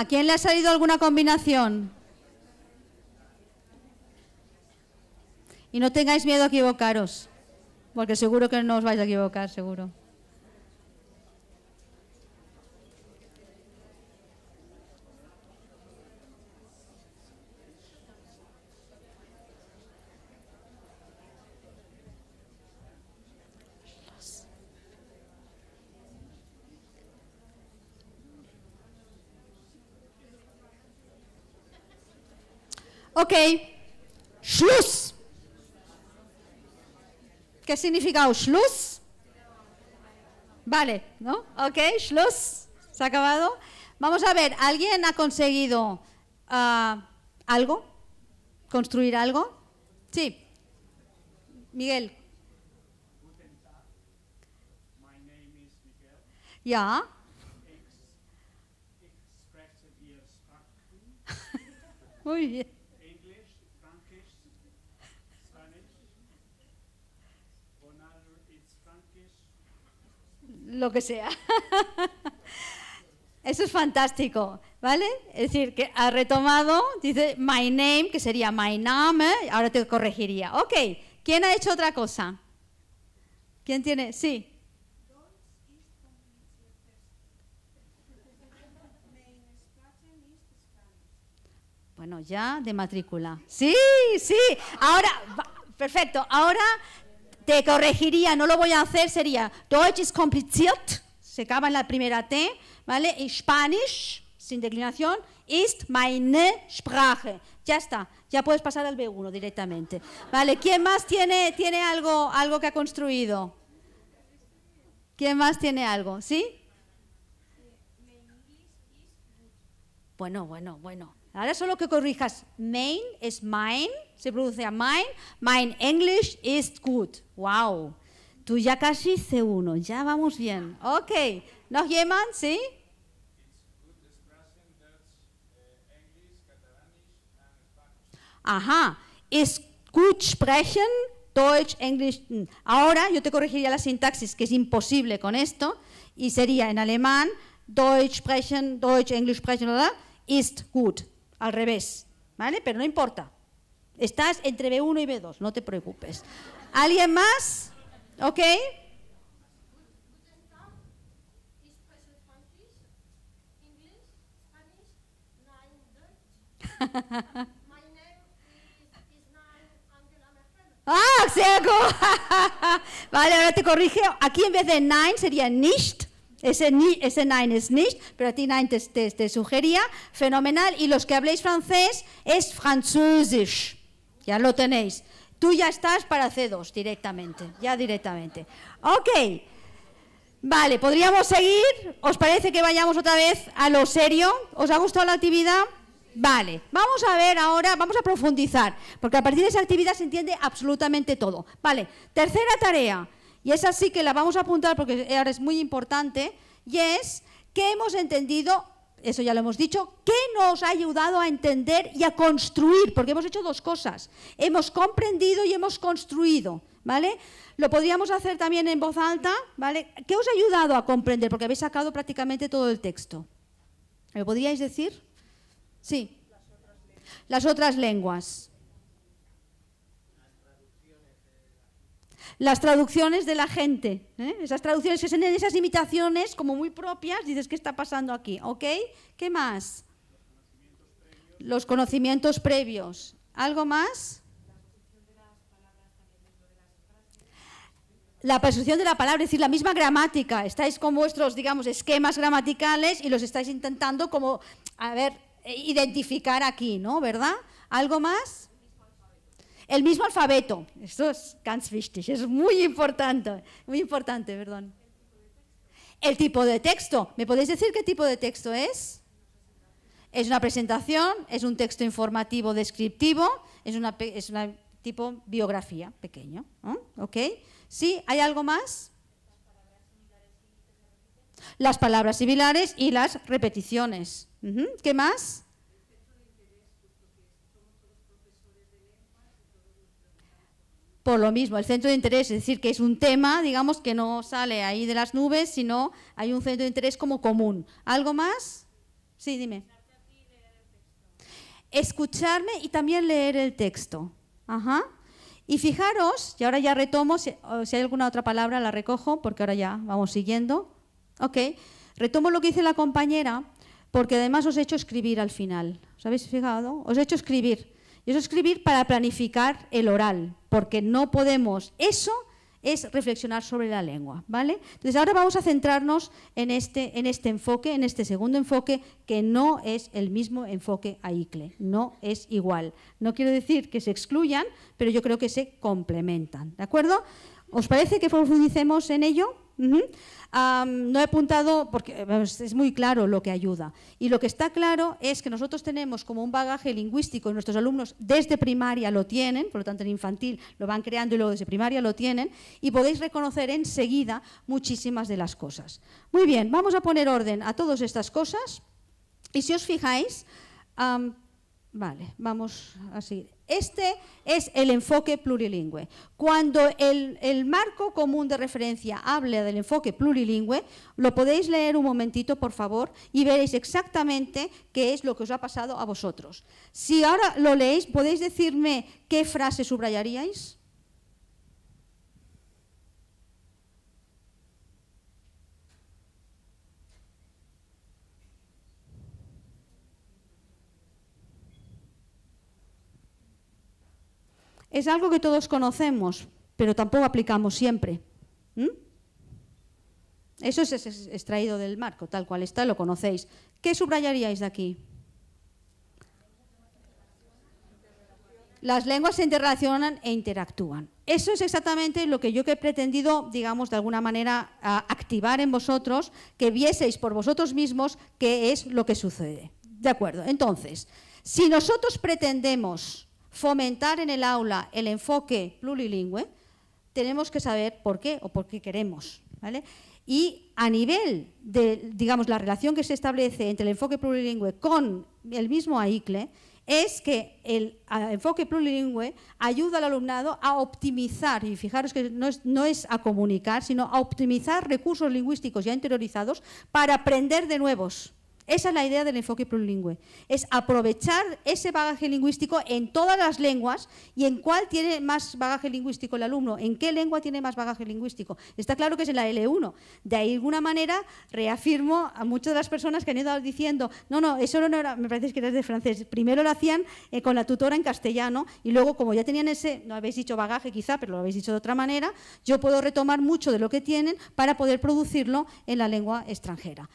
¿A quién le ha salido alguna combinación? Y no tengáis miedo a equivocaros, porque seguro que no os vais a equivocar, seguro. Ok, Schluss. ¿Qué significa? Schluss. Vale, ¿no? Ok, Schluss. ¿Se ha acabado? Vamos a ver, ¿alguien ha conseguido ah, algo? ¿Construir algo? Sí. Miguel. Ya. Muy bien. lo que sea. Eso es fantástico, ¿vale? Es decir, que ha retomado, dice my name, que sería my name, ahora te corregiría. Ok, ¿quién ha hecho otra cosa? ¿Quién tiene? Sí. Bueno, ya de matrícula. Sí, sí. Ahora, perfecto. Ahora te corregiría, no lo voy a hacer, sería Deutsch ist kompliziert, se acaba en la primera T, ¿vale? Y Spanish, sin declinación, ist meine Sprache. Ya está, ya puedes pasar al B1 directamente. ¿Vale? ¿Quién más tiene, tiene algo, algo que ha construido? ¿Quién más tiene algo? ¿Sí? Bueno, bueno, bueno. Ahora solo que corrijas main es mine, se produce a mine, Mein English is good. Wow. Tú ya casi c uno, ya vamos bien. Ok. Nos llaman, ¿Sí? Ajá, es gut sprechen, Deutsch, English. Mm. Ahora yo te corregiría la sintaxis, que es imposible con esto, y sería en alemán Deutsch sprechen, Deutsch, Englisch sprechen, ¿verdad? Ist gut al revés, ¿vale? Pero no importa. Estás entre B1 y B2, no te preocupes. ¿Alguien más? ¿Ok? ah, seco. vale, ahora te corrige. Aquí en vez de nine sería nicht. Ese, ni, es nicht, pero a ti nein te, sugería. Fenomenal. Y los que habléis francés es französisch. Ya lo tenéis. Tú ya estás para C2 directamente. Ya directamente. Ok. Vale, podríamos seguir. ¿Os parece que vayamos otra vez a lo serio? ¿Os ha gustado la actividad? Vale, vamos a ver ahora, vamos a profundizar, porque a partir de esa actividad se entiende absolutamente todo. Vale, tercera tarea, y es así que la vamos a apuntar porque ahora es muy importante, y es que hemos entendido, eso ya lo hemos dicho, que nos ha ayudado a entender y a construir, porque hemos hecho dos cosas, hemos comprendido y hemos construido, ¿vale? Lo podríamos hacer también en voz alta, ¿vale? ¿Qué os ha ayudado a comprender? Porque habéis sacado prácticamente todo el texto. ¿Me podríais decir? Sí. Las otras lenguas. las traducciones de la gente. ¿eh? Esas traducciones que esas imitaciones como muy propias, dices, ¿qué está pasando aquí? ¿Ok? ¿Qué más? Los conocimientos previos. ¿Algo más? La percepción de la palabra, es decir, la misma gramática. Estáis con vuestros, digamos, esquemas gramaticales y los estáis intentando como, a ver, eh, identificar aquí, ¿no? ¿Verdad? ¿Algo más? El mismo alfabeto, esto es ganz es muy importante, muy importante, perdón. El tipo de texto, ¿me podéis decir qué tipo de texto es? Es una presentación, es un texto informativo descriptivo, es una, es una tipo biografía pequeño, ¿ok? ¿Sí? ¿Hay algo más? Las palabras similares y las repeticiones. ¿Qué más? por lo mismo, el centro de interés, es decir, que es un tema, digamos, que no sale ahí de las nubes, sino hay un centro de interés como común. ¿Algo más? Sí, dime. Escucharme y también leer el texto. Ajá. Y fijaros, y ahora ya retomo, si, si hay alguna otra palabra la recojo, porque ahora ya vamos siguiendo. Ok, retomo lo que dice la compañera, porque además os he hecho escribir al final. ¿Os habéis fijado? Os he hecho escribir. Y eso escribir para planificar el oral, porque no podemos. Eso es reflexionar sobre la lengua, ¿vale? Entonces ahora vamos a centrarnos en este, en este enfoque, en este segundo enfoque, que no es el mismo enfoque a ICLE, no es igual. No quiero decir que se excluyan, pero yo creo que se complementan, ¿de acuerdo? ¿Os parece que profundicemos en ello? no he apuntado porque es muy claro lo que ayuda. Y lo que está claro es que nosotros tenemos como un bagaje lingüístico, y nuestros alumnos desde primaria lo tienen, por lo tanto en infantil lo van creando y luego desde primaria lo tienen, y podéis reconocer enseguida muchísimas de las cosas. Muy bien, vamos a poner orden a todas estas cosas. Y si os fijáis, vale, vamos a seguir. Este es el enfoque plurilingüe. Cuando el, marco común de referencia habla del enfoque plurilingüe, lo podéis leer un momentito, por favor, y veréis exactamente qué es lo que os ha pasado a vosotros. Si ahora lo leéis, podéis decirme qué frase subrayaríais. es algo que todos conocemos, pero tampoco aplicamos siempre. ¿Mm? Eso es, extraído del marco, tal cual está, lo conocéis. ¿Qué subrayaríais de aquí? Las lenguas se interrelacionan e interactúan. Eso es exactamente lo que yo que he pretendido, digamos, de alguna manera activar en vosotros, que vieseis por vosotros mismos qué es lo que sucede. ¿De acuerdo? Entonces, si nosotros pretendemos fomentar en el aula el enfoque plurilingüe, tenemos que saber por qué o por qué queremos. ¿vale? Y a nivel de, digamos, la relación que se establece entre el enfoque plurilingüe con el mismo AICLE, es que el enfoque plurilingüe ayuda al alumnado a optimizar, y fijaros que no es, no es a comunicar, sino a optimizar recursos lingüísticos ya interiorizados para aprender de nuevos. Esa es la idea del enfoque plurilingüe. Es aprovechar ese bagaje lingüístico en todas las lenguas y en cuál tiene más bagaje lingüístico el alumno, en qué lengua tiene más bagaje lingüístico. Está claro que es en la L1. De alguna manera reafirmo a muchas de las personas que han ido diciendo, no, no, eso no era, me parece que era de francés. Primero lo hacían eh, con la tutora en castellano y luego como ya tenían ese, no habéis dicho bagaje quizá, pero lo habéis dicho de otra manera, yo puedo retomar mucho de lo que tienen para poder producirlo en la lengua extranjera.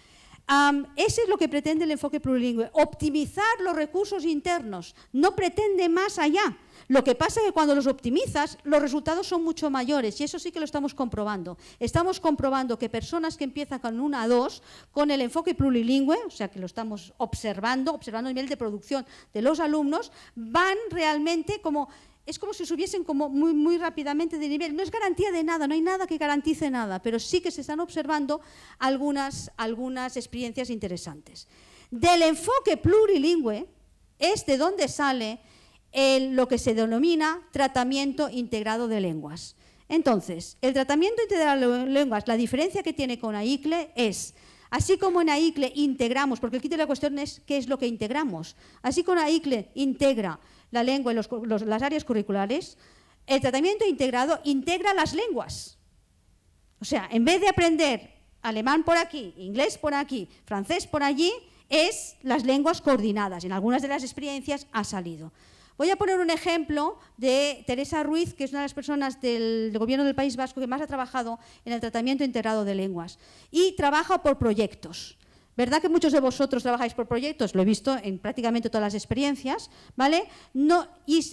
Eso ese es lo que pretende el enfoque plurilingüe, optimizar los recursos internos, no pretende más allá. Lo que pasa es que cuando los optimizas, los resultados son mucho mayores y eso sí que lo estamos comprobando. Estamos comprobando que personas que empiezan con una a dos, con el enfoque plurilingüe, o sea que lo estamos observando, observando el nivel de producción de los alumnos, van realmente como es como si subiesen como muy, muy rápidamente de nivel. No es garantía de nada, no hay nada que garantice nada, pero sí que se están observando algunas, algunas experiencias interesantes. Del enfoque plurilingüe es de donde sale lo que se denomina tratamiento integrado de lenguas. Entonces, el tratamiento integrado de lenguas, la diferencia que tiene con AICLE es Así como en AICLE integramos, porque el de la cuestión es qué es lo que integramos. Así como AICLE integra la lengua y las áreas curriculares, el tratamiento integrado integra las lenguas. O sea, en vez de aprender alemán por aquí, inglés por aquí, francés por allí, es las lenguas coordinadas. En algunas de las experiencias ha salido. Voy a poner un ejemplo de Teresa Ruiz, que es una de las personas del gobierno del País Vasco que más ha trabajado en el tratamiento integrado de lenguas y trabaja por proyectos. ¿Verdad que muchos de vosotros trabajáis por proyectos? Lo he visto en prácticamente todas las experiencias, ¿vale? No,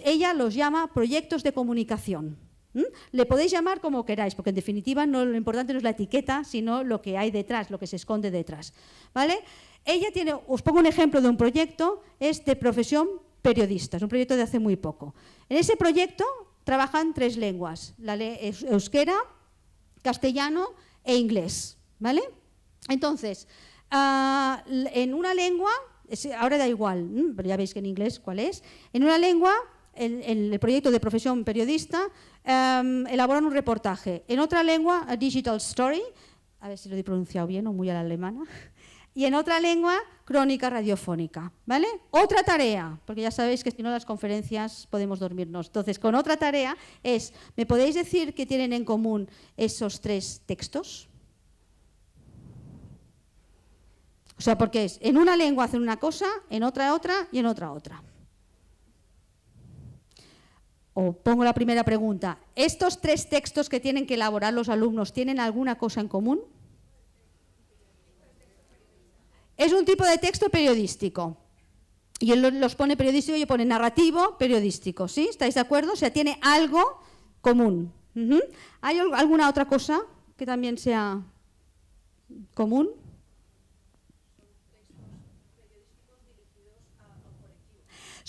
ella los llama proyectos de comunicación. Le podéis llamar como queráis, porque en definitiva no, lo importante no es la etiqueta, sino lo que hay detrás, lo que se esconde detrás, ¿vale? Ella tiene, os pongo un ejemplo de un proyecto, es de profesión periodista, es un proyecto de hace muy poco. En ese proyecto trabajan tres lenguas, la euskera, castellano e inglés, ¿vale? Entonces, Ah, en una lengua, ahora da igual, pero ya veis que en inglés cuál es, en una lengua, en, el proyecto de profesión periodista, em, elaboran un reportaje. En otra lengua, digital story, a ver si lo he pronunciado bien o muy a la alemana, y en otra lengua, crónica radiofónica, ¿vale? Otra tarea, porque ya sabéis que si no las conferencias podemos dormirnos. Entonces, con otra tarea es, ¿me podéis decir qué tienen en común esos tres textos? O sea, porque es en una lengua hacen una cosa, en otra otra y en otra otra. O pongo la primera pregunta. ¿Estos tres textos que tienen que elaborar los alumnos tienen alguna cosa en común? Es un tipo de texto periodístico. Y él los pone periodístico y pone narrativo periodístico. ¿Sí? ¿Estáis de acuerdo? O sea, tiene algo común. ¿Hay alguna otra cosa que también sea común?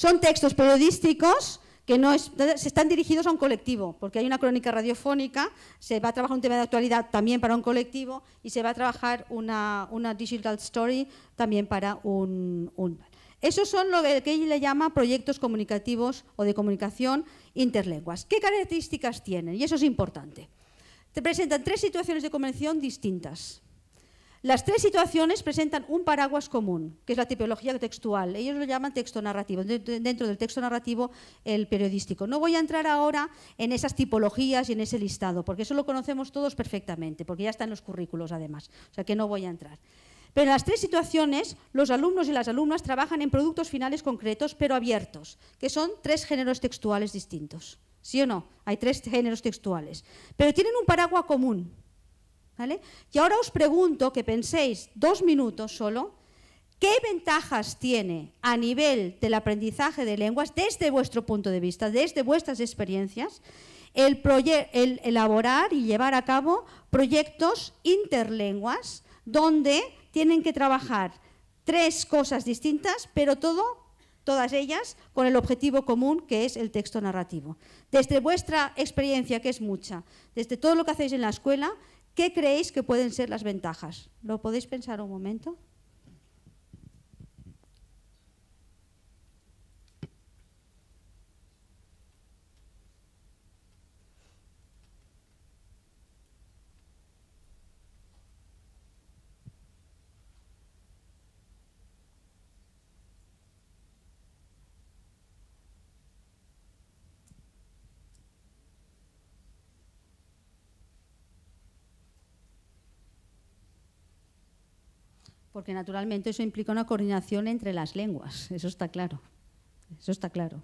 Son textos periodísticos que no se están dirigidos a un colectivo, porque hay una crónica radiofónica, se va a trabajar un tema de actualidad también para un colectivo y se va a trabajar una, digital story también para un, Esos son lo que ella le llama proyectos comunicativos o de comunicación interlenguas. ¿Qué características tienen? Y eso es importante. Te presentan tres situaciones de convención distintas. Las tres situaciones presentan un paraguas común, que es la tipología textual. Ellos lo llaman texto narrativo, dentro del texto narrativo el periodístico. No voy a entrar ahora en esas tipologías y en ese listado, porque eso lo conocemos todos perfectamente, porque ya está en los currículos además, o sea que no voy a entrar. Pero en las tres situaciones, los alumnos y las alumnas trabajan en productos finales concretos, pero abiertos, que son tres géneros textuales distintos. ¿Sí o no? Hay tres géneros textuales. Pero tienen un paraguas común, y ahora os pregunto que penséis dos minutos solo, ¿qué ventajas tiene a nivel del aprendizaje de lenguas, desde vuestro punto de vista, desde vuestras experiencias, el, elaborar y llevar a cabo proyectos interlenguas donde tienen que trabajar tres cosas distintas, pero todas ellas con el objetivo común que es el texto narrativo. Desde vuestra experiencia, que es mucha, desde todo lo que hacéis en la escuela, ¿Qué creéis que pueden ser las ventajas? ¿Lo podéis pensar un momento? porque naturalmente eso implica una coordinación entre las lenguas, eso está claro. Eso está claro.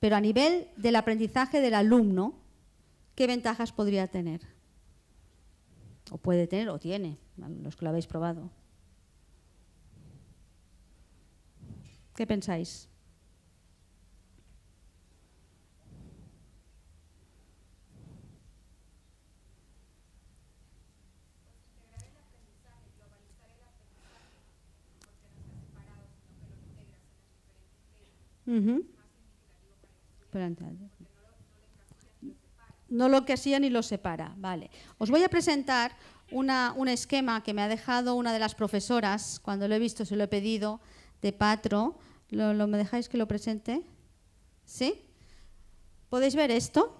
Pero a nivel del aprendizaje del alumno, ¿qué ventajas podría tener? O puede tener o tiene, los que lo habéis probado. ¿Qué pensáis? No lo que hacía ni lo separa, vale. Os voy a presentar un esquema que me ha dejado una de las profesoras, cuando lo he visto se lo he pedido, de Patro. ¿Lo, me dejáis que lo presente? ¿Sí? ¿Podéis ver esto?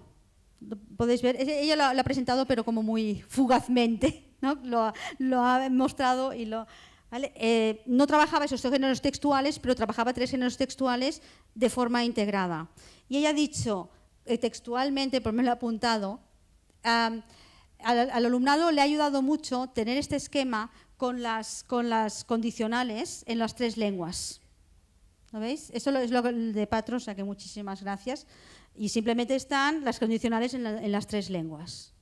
Podéis ver, ella lo, ha presentado pero como muy fugazmente, ¿no? lo, lo ha mostrado y lo eh, no trabajaba esos dos géneros textuales, pero trabajaba tres géneros textuales de forma integrada. Y ella ha dicho, eh, textualmente, por me lo ha apuntado, al, alumnado le ha ayudado mucho tener este esquema con las, condicionales en las tres lenguas. ¿Lo veis? Eso es lo de Patro, o sea que muchísimas gracias. Y simplemente están las condicionales en las tres lenguas.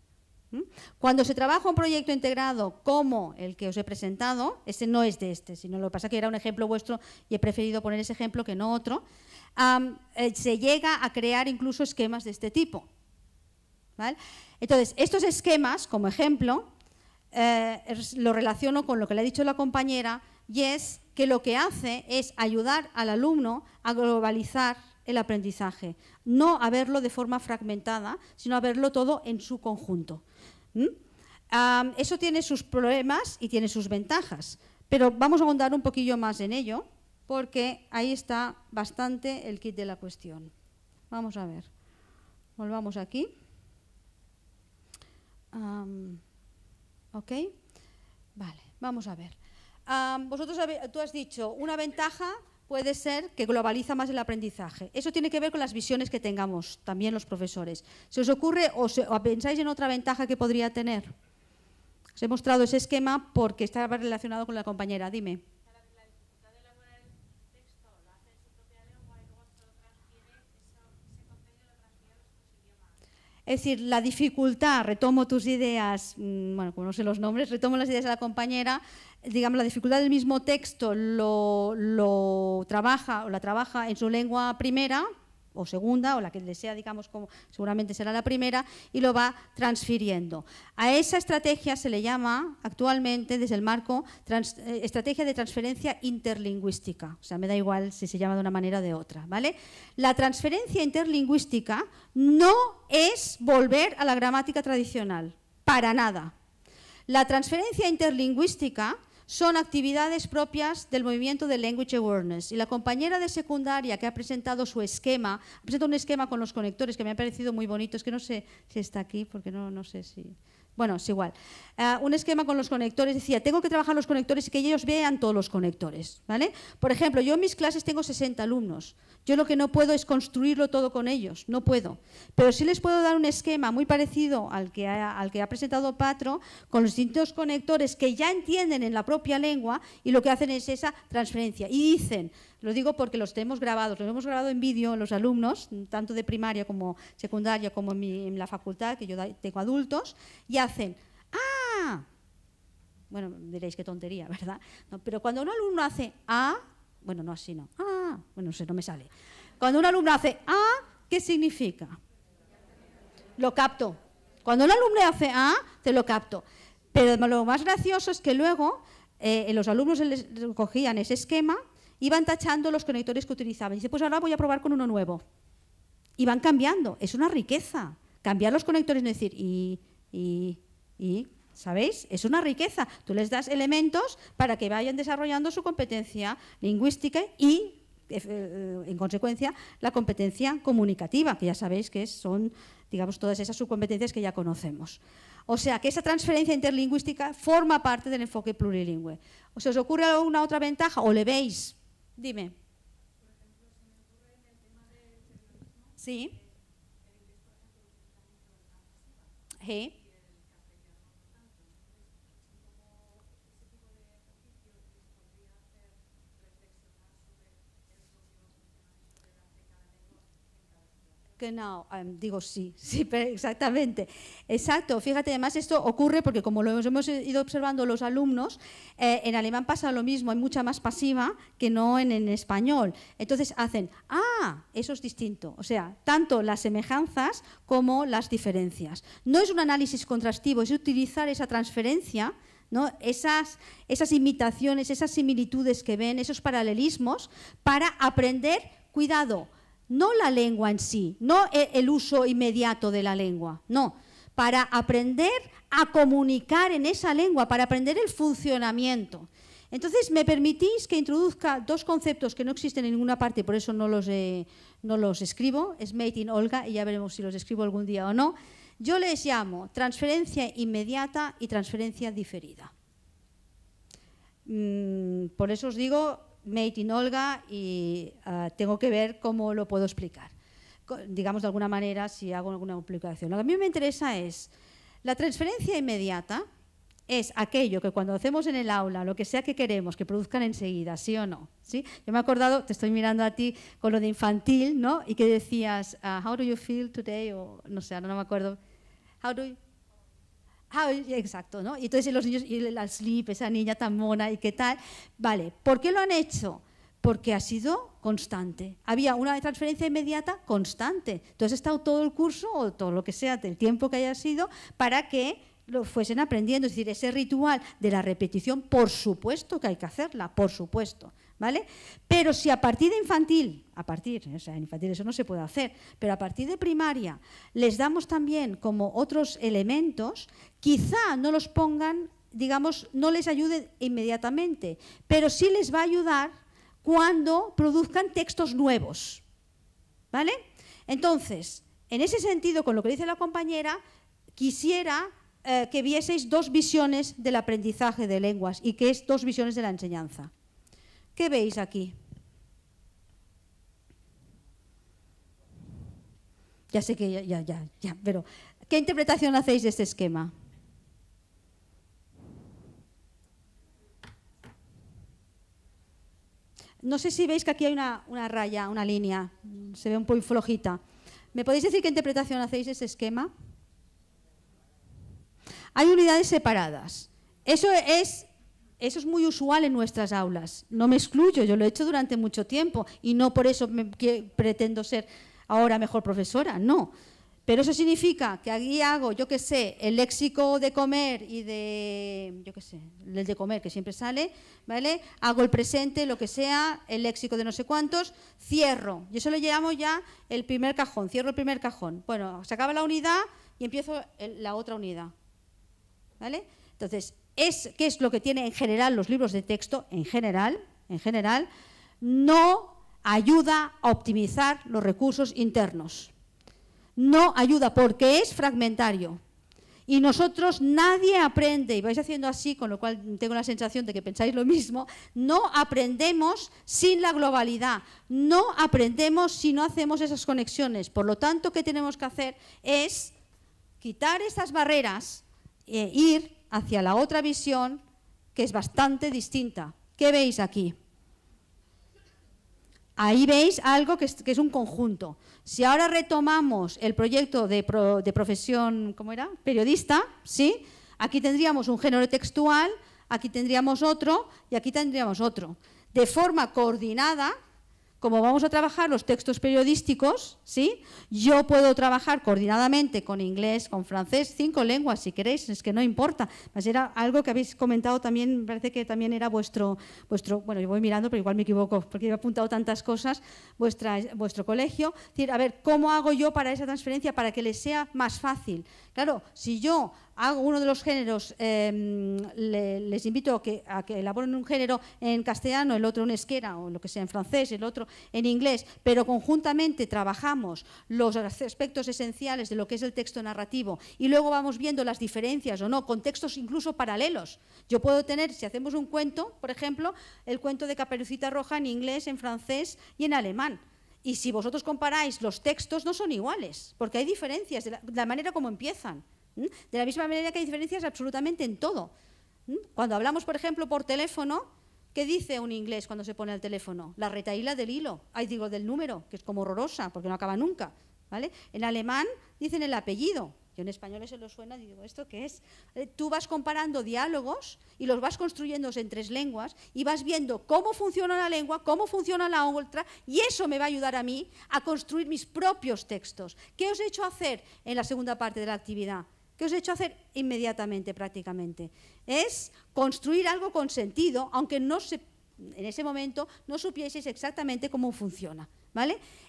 ¿Mm? Cuando se trabaja un proyecto integrado como el que os he presentado, este no es de este, sino lo que pasa que era un ejemplo vuestro y he preferido poner ese ejemplo que no otro, eh, se llega a crear incluso esquemas de este tipo. Entonces, estos esquemas, como ejemplo, eh, lo relaciono con lo que le ha dicho la compañera y es que lo que hace es ayudar al alumno a globalizar el aprendizaje, no a verlo de forma fragmentada, sino a verlo todo en su conjunto. ¿Mm? eso tiene sus problemas y tiene sus ventajas, pero vamos a ahondar un poquillo más en ello, porque ahí está bastante el kit de la cuestión. Vamos a ver, volvamos aquí. ok, vale, vamos a ver. vosotros, tú has dicho una ventaja puede ser que globaliza más el aprendizaje. Eso tiene que ver con las visiones que tengamos también los profesores. ¿Se os ocurre o, pensáis en otra ventaja que podría tener? Os he mostrado ese esquema porque estaba relacionado con la compañera. Dime. Es decir, la dificultad, retomo tus ideas, mm, bueno, como no sé los nombres, retomo las ideas de la compañera, digamos, la dificultad del mismo texto lo, lo trabaja o la trabaja en su lengua primera, o segunda, o la que sea, digamos, como seguramente será la primera, y lo va transfiriendo. A esa estrategia se le llama actualmente, desde el marco, eh, estrategia de transferencia interlingüística. O sea, me da igual si se llama de una manera o de otra, ¿vale? La transferencia interlingüística no es volver a la gramática tradicional, para nada. La transferencia interlingüística son actividades propias del movimiento de Language Awareness. Y la compañera de secundaria que ha presentado su esquema, ha presentado un esquema con los conectores que me ha parecido muy bonito, es que no sé si está aquí, porque no, no sé si... Bueno, es igual. Ah, un esquema con los conectores. Decía, tengo que trabajar los conectores y que ellos vean todos los conectores. ¿vale? Por ejemplo, yo en mis clases tengo 60 alumnos. Yo lo que no puedo es construirlo todo con ellos, no puedo. Pero sí les puedo dar un esquema muy parecido al que ha, presentado Patro, con los distintos conectores que ya entienden en la propia lengua y lo que hacen es esa transferencia. Y dicen, lo digo porque los tenemos grabados, los hemos grabado en vídeo los alumnos, tanto de primaria como secundaria como en, la facultad, que yo tengo adultos, y hacen, ¡ah! Bueno, diréis qué tontería, ¿verdad? pero cuando un alumno hace, ¡ah! Bueno, no así, no. ¡ah! bueno, no sé, no me sale. Cuando un alumno hace A, ¿qué significa? Lo capto. Cuando un alumno hace A, te lo capto. Pero lo más gracioso es que luego eh, los alumnos cogían ese esquema, iban tachando los conectores que utilizaban. Y dice, pues ahora voy a probar con uno nuevo. Y van cambiando. Es una riqueza. Cambiar los conectores, no decir y, y, y, ¿sabéis? Es una riqueza. Tú les das elementos para que vayan desarrollando su competencia lingüística y eh, en consecuencia, la competencia comunicativa, que ya sabéis que son, digamos, todas esas subcompetencias que ya conocemos. O sea, que esa transferencia interlingüística forma parte del enfoque plurilingüe. os ocurre alguna otra ventaja o le veis? Dime. Sí. Sí. Que no, em, digo sí, sí, exactamente. Exacto, fíjate, además esto ocurre porque como lo hemos ido observando los alumnos, eh, en alemán pasa lo mismo, hay mucha más pasiva que no en, en, español. Entonces hacen, ah, eso es distinto. O sea, tanto las semejanzas como las diferencias. No es un análisis contrastivo, es utilizar esa transferencia, ¿no? esas, esas imitaciones, esas similitudes que ven, esos paralelismos, para aprender, cuidado, no la lengua en sí, no e, el uso inmediato de la lengua, no, para aprender a comunicar en esa lengua, para aprender el funcionamiento. Entonces, me permitís que introduzca dos conceptos que no existen en ninguna parte, por eso no los, eh, escribo, es Made in Olga, y ya veremos si los escribo algún día o no. Yo les llamo transferencia inmediata y transferencia diferida. Mm, por eso os digo Made in Olga y ah, tengo que ver cómo lo puedo explicar. Digamos de alguna manera si hago alguna complicación. Lo que a mí me interesa es la transferencia inmediata es aquello que cuando hacemos en el aula, lo que sea que queremos, que produzcan enseguida, ¿sí o no? ¿Sí? Yo me he acordado, te estoy mirando a ti con lo de infantil, ¿no? Y que decías, ¿cómo ah, how do you feel today? O no sé, ahora no me acuerdo. How do you, Ah, exacto, ¿no? Y entonces los niños, y la sleep, esa niña tan mona y qué tal. Vale, ¿por qué lo han hecho? Porque ha sido constante. Había una transferencia inmediata constante. Entonces, ha estado todo el curso o todo lo que sea, del tiempo que haya sido, para que lo fuesen aprendiendo. Es decir, ese ritual de la repetición, por supuesto que hay que hacerla, por supuesto. ¿Vale? Pero si a partir de infantil, a partir, en infantil eso no se puede hacer, pero a partir de primaria les damos también como otros elementos, quizá no los pongan, digamos, no les ayude inmediatamente, pero sí les va a ayudar cuando produzcan textos nuevos. ¿Vale? Entonces, en ese sentido, con lo que dice la compañera, quisiera eh, que vieseis dos visiones del aprendizaje de lenguas y que es dos visiones de la enseñanza. ¿Qué veis aquí? Ya sé que ya, ya, ya, pero ¿qué interpretación hacéis de este esquema? No sé si veis que aquí hay una, una, raya, una línea, se ve un poco flojita. ¿Me podéis decir qué interpretación hacéis de este esquema? Hay unidades separadas. Eso es eso es muy usual en nuestras aulas. No me excluyo, yo lo he hecho durante mucho tiempo y no por eso pretendo ser ahora mejor profesora, no. Pero eso significa que aquí hago, yo qué sé, el léxico de comer y de, yo qué sé, el de comer que siempre sale, ¿vale? Hago el presente, lo que sea, el léxico de no sé cuántos, cierro. Y eso lo llamo ya el primer cajón, cierro el primer cajón. Bueno, se acaba la unidad y empiezo la otra unidad, ¿vale? Entonces, es, es lo que tiene en general los libros de texto, en general, en general, no ayuda a optimizar los recursos internos. No ayuda porque es fragmentario. Y nosotros nadie aprende, y vais haciendo así, con lo cual tengo la sensación de que pensáis lo mismo, no aprendemos sin la globalidad, no aprendemos si no hacemos esas conexiones. Por lo tanto, ¿qué tenemos que hacer? Es quitar esas barreras, e ir hacia la otra visión que es bastante distinta. ¿Qué veis aquí? Ahí veis algo que es, un conjunto. Si ahora retomamos el proyecto de, de profesión, ¿cómo era? Periodista, ¿sí? Aquí tendríamos un género textual, aquí tendríamos otro y aquí tendríamos otro. De forma coordinada, como vamos a trabajar los textos periodísticos, ¿sí? yo puedo trabajar coordinadamente con inglés, con francés, cinco lenguas si queréis, es que no importa. era algo que habéis comentado también, me parece que también era vuestro, vuestro bueno, yo voy mirando, pero igual me equivoco, porque he apuntado tantas cosas, vuestro colegio. Es decir, a ver, ¿cómo hago yo para esa transferencia para que les sea más fácil? Claro, si yo uno de los géneros, em, les invito a que, elaboren un género en castellano, el otro en esquera o lo que sea en francés, el otro en inglés, pero conjuntamente trabajamos los aspectos esenciales de lo que es el texto narrativo y luego vamos viendo las diferencias o no, con textos incluso paralelos. Yo puedo tener, si hacemos un cuento, por ejemplo, el cuento de Caperucita Roja en inglés, en francés y en alemán. Y si vosotros comparáis los textos, no son iguales, porque hay diferencias de la manera como empiezan. De la misma manera que hay diferencias absolutamente en todo. Cuando hablamos, por ejemplo, por teléfono, ¿qué dice un inglés cuando se pone al teléfono? La retaíla del hilo, ahí digo del número, que es como horrorosa, porque no acaba nunca. ¿vale? En alemán dicen el apellido. Yo en español se lo suena y digo, ¿esto qué es? Eh, tú vas comparando diálogos y los vas construyendo en tres lenguas y vas viendo cómo funciona la lengua, cómo funciona la otra y eso me va a ayudar a mí a construir mis propios textos. ¿Qué os he hecho hacer en la segunda parte de la actividad? ¿Qué os he hecho hacer inmediatamente prácticamente? Es construir algo con sentido, aunque no en ese momento no supieseis exactamente cómo funciona.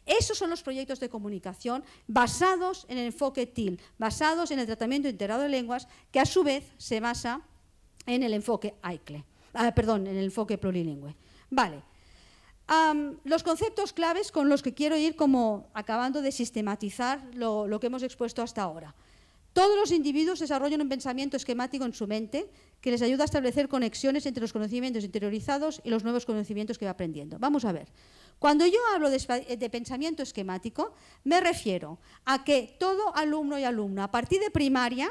Esos son los proyectos de comunicación basados en el enfoque TIL, basados en el tratamiento integrado de lenguas, que a su vez se basa en el enfoque AICLE, ah, perdón, en el enfoque plurilingüe. los conceptos claves con los que quiero ir como acabando de sistematizar lo que hemos expuesto hasta ahora. Todos los individuos desarrollan un pensamiento esquemático en su mente que les ayuda a establecer conexiones entre los conocimientos interiorizados y los nuevos conocimientos que va aprendiendo. Vamos a ver. Cuando yo hablo de, pensamiento esquemático, me refiero a que todo alumno y alumna, a partir de primaria,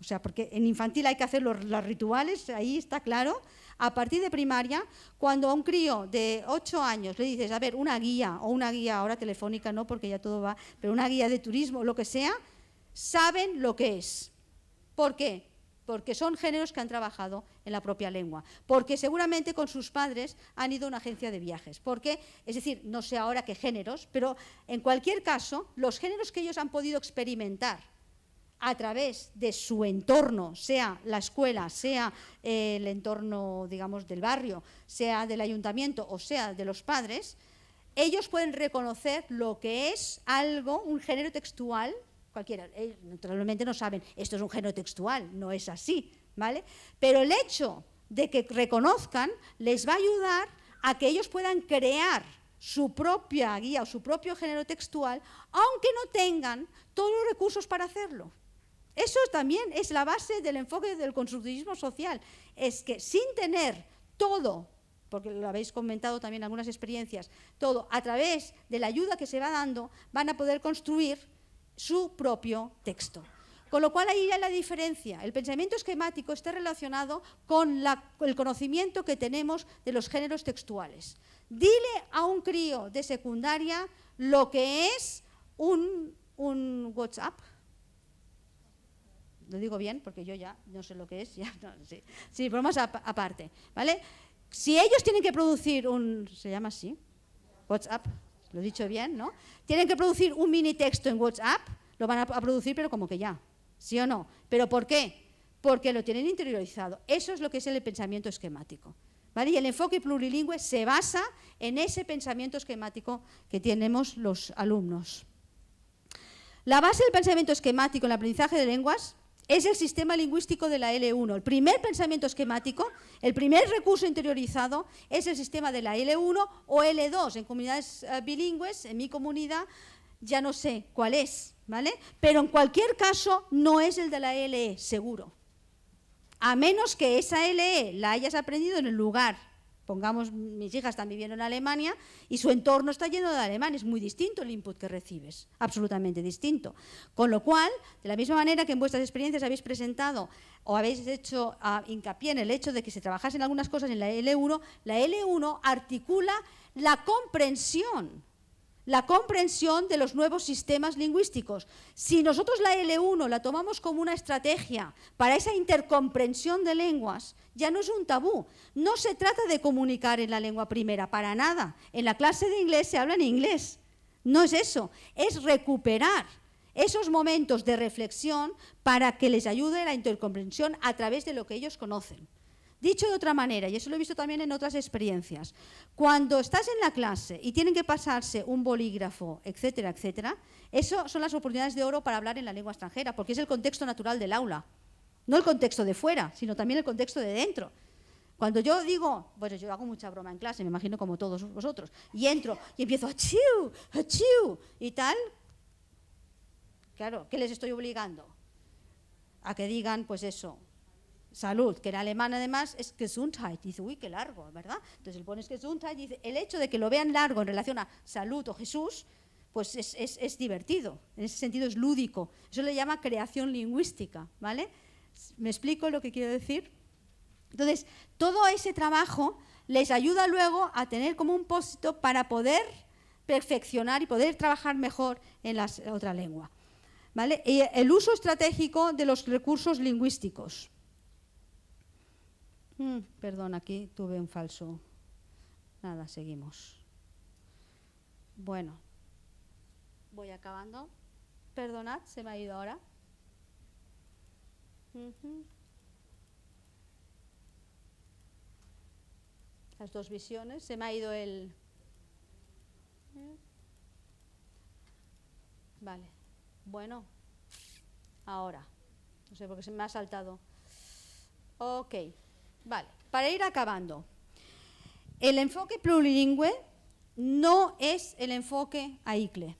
o sea, porque en infantil hay que hacer los, los rituales, ahí está claro, a partir de primaria, cuando a un crío de 8 años le dices, a ver, una guía o una guía ahora telefónica, no, porque ya todo va, pero una guía de turismo, lo que sea, saben lo que es. ¿Por qué? Porque son géneros que han trabajado en la propia lengua, porque seguramente con sus padres han ido a una agencia de viajes, porque, es decir, no sé ahora qué géneros, pero en cualquier caso, los géneros que ellos han podido experimentar a través de su entorno, sea la escuela, sea eh, el entorno, digamos, del barrio, sea del ayuntamiento o sea de los padres, ellos pueden reconocer lo que es algo, un género textual cualquiera, eh, naturalmente no saben, esto es un género textual, no es así, ¿vale? Pero el hecho de que reconozcan les va a ayudar a que ellos puedan crear su propia guía o su propio género textual, aunque no tengan todos los recursos para hacerlo. Eso también es la base del enfoque del constructivismo social, es que sin tener todo, porque lo habéis comentado también en algunas experiencias, todo a través de la ayuda que se va dando, van a poder construir su propio texto. Con lo cual ahí ya la diferencia. El pensamiento esquemático está relacionado con el conocimiento que tenemos de los géneros textuales. Dile a un crío de secundaria lo que es un, WhatsApp. Lo digo bien porque yo ya no sé lo que es, ya Sí, bromas aparte, ¿vale? Si ellos tienen que producir un, se llama así, WhatsApp, lo he dicho bien, ¿no? Tienen que producir un mini texto en WhatsApp, lo van a, producir, pero como que ya, ¿sí o no? ¿Pero por qué? Porque lo tienen interiorizado. Eso es lo que es el pensamiento esquemático. Y el enfoque plurilingüe se basa en ese pensamiento esquemático que tenemos los alumnos. La base del pensamiento esquemático en el aprendizaje de lenguas es el sistema lingüístico de la L1. El primer pensamiento esquemático, el primer recurso interiorizado es el sistema de la L1 o L2. En comunidades eh, bilingües, en mi comunidad, ya no sé cuál es, ¿vale? Pero en cualquier caso no es el de la LE, seguro. A menos que esa LE la hayas aprendido en el lugar Pongamos, mis hijas están viviendo en Alemania y su entorno está lleno de alemanes, es muy distinto el input que recibes, absolutamente distinto. Con lo cual, de la misma manera que en vuestras experiencias habéis presentado o habéis hecho ah, hincapié en el hecho de que se trabajasen algunas cosas en la L1, la L1 articula la comprensión la comprensión de los nuevos sistemas lingüísticos. Si nosotros la L1 la tomamos como una estrategia para esa intercomprensión de lenguas, ya no es un tabú. No se trata de comunicar en la lengua primera, para nada. En la clase de inglés se habla en inglés. No es eso, es recuperar esos momentos de reflexión para que les ayude la intercomprensión a través de lo que ellos conocen. Dicho de otra manera, y eso lo he visto también en otras experiencias, cuando estás en la clase y tienen que pasarse un bolígrafo, etcétera, etcétera, eso son las oportunidades de oro para hablar en la lengua extranjera, porque es el contexto natural del aula. No el contexto de fuera, sino también el contexto de dentro. Cuando yo digo, pues yo hago mucha broma en clase, me imagino como todos vosotros, y entro y empiezo a chiu, chiu, y tal, claro, ¿qué les estoy obligando? A que digan, pues eso, salud, que en alemán además es Gesundheit, dice, uy, qué largo, ¿verdad? Entonces le pone Gesundheit, dice, el hecho de que lo vean largo en relación a salud o Jesús, pues es, es, divertido, en ese sentido es lúdico, eso le llama creación lingüística, ¿vale? ¿Me explico lo que quiero decir? Entonces, todo ese trabajo les ayuda luego a tener como un pósito para poder perfeccionar y poder trabajar mejor en la otra lengua. ¿Vale? el uso estratégico de los recursos lingüísticos. Mm, perdón, aquí tuve un falso. Nada, seguimos. Bueno, voy acabando. Perdonad, se me ha ido ahora. Las dos visiones. Se me ha ido el... Vale. Bueno, ahora. No sé por qué se me ha saltado. Ok. Vale, para ir acabando. El enfoque plurilingüe no es el enfoque AICLE.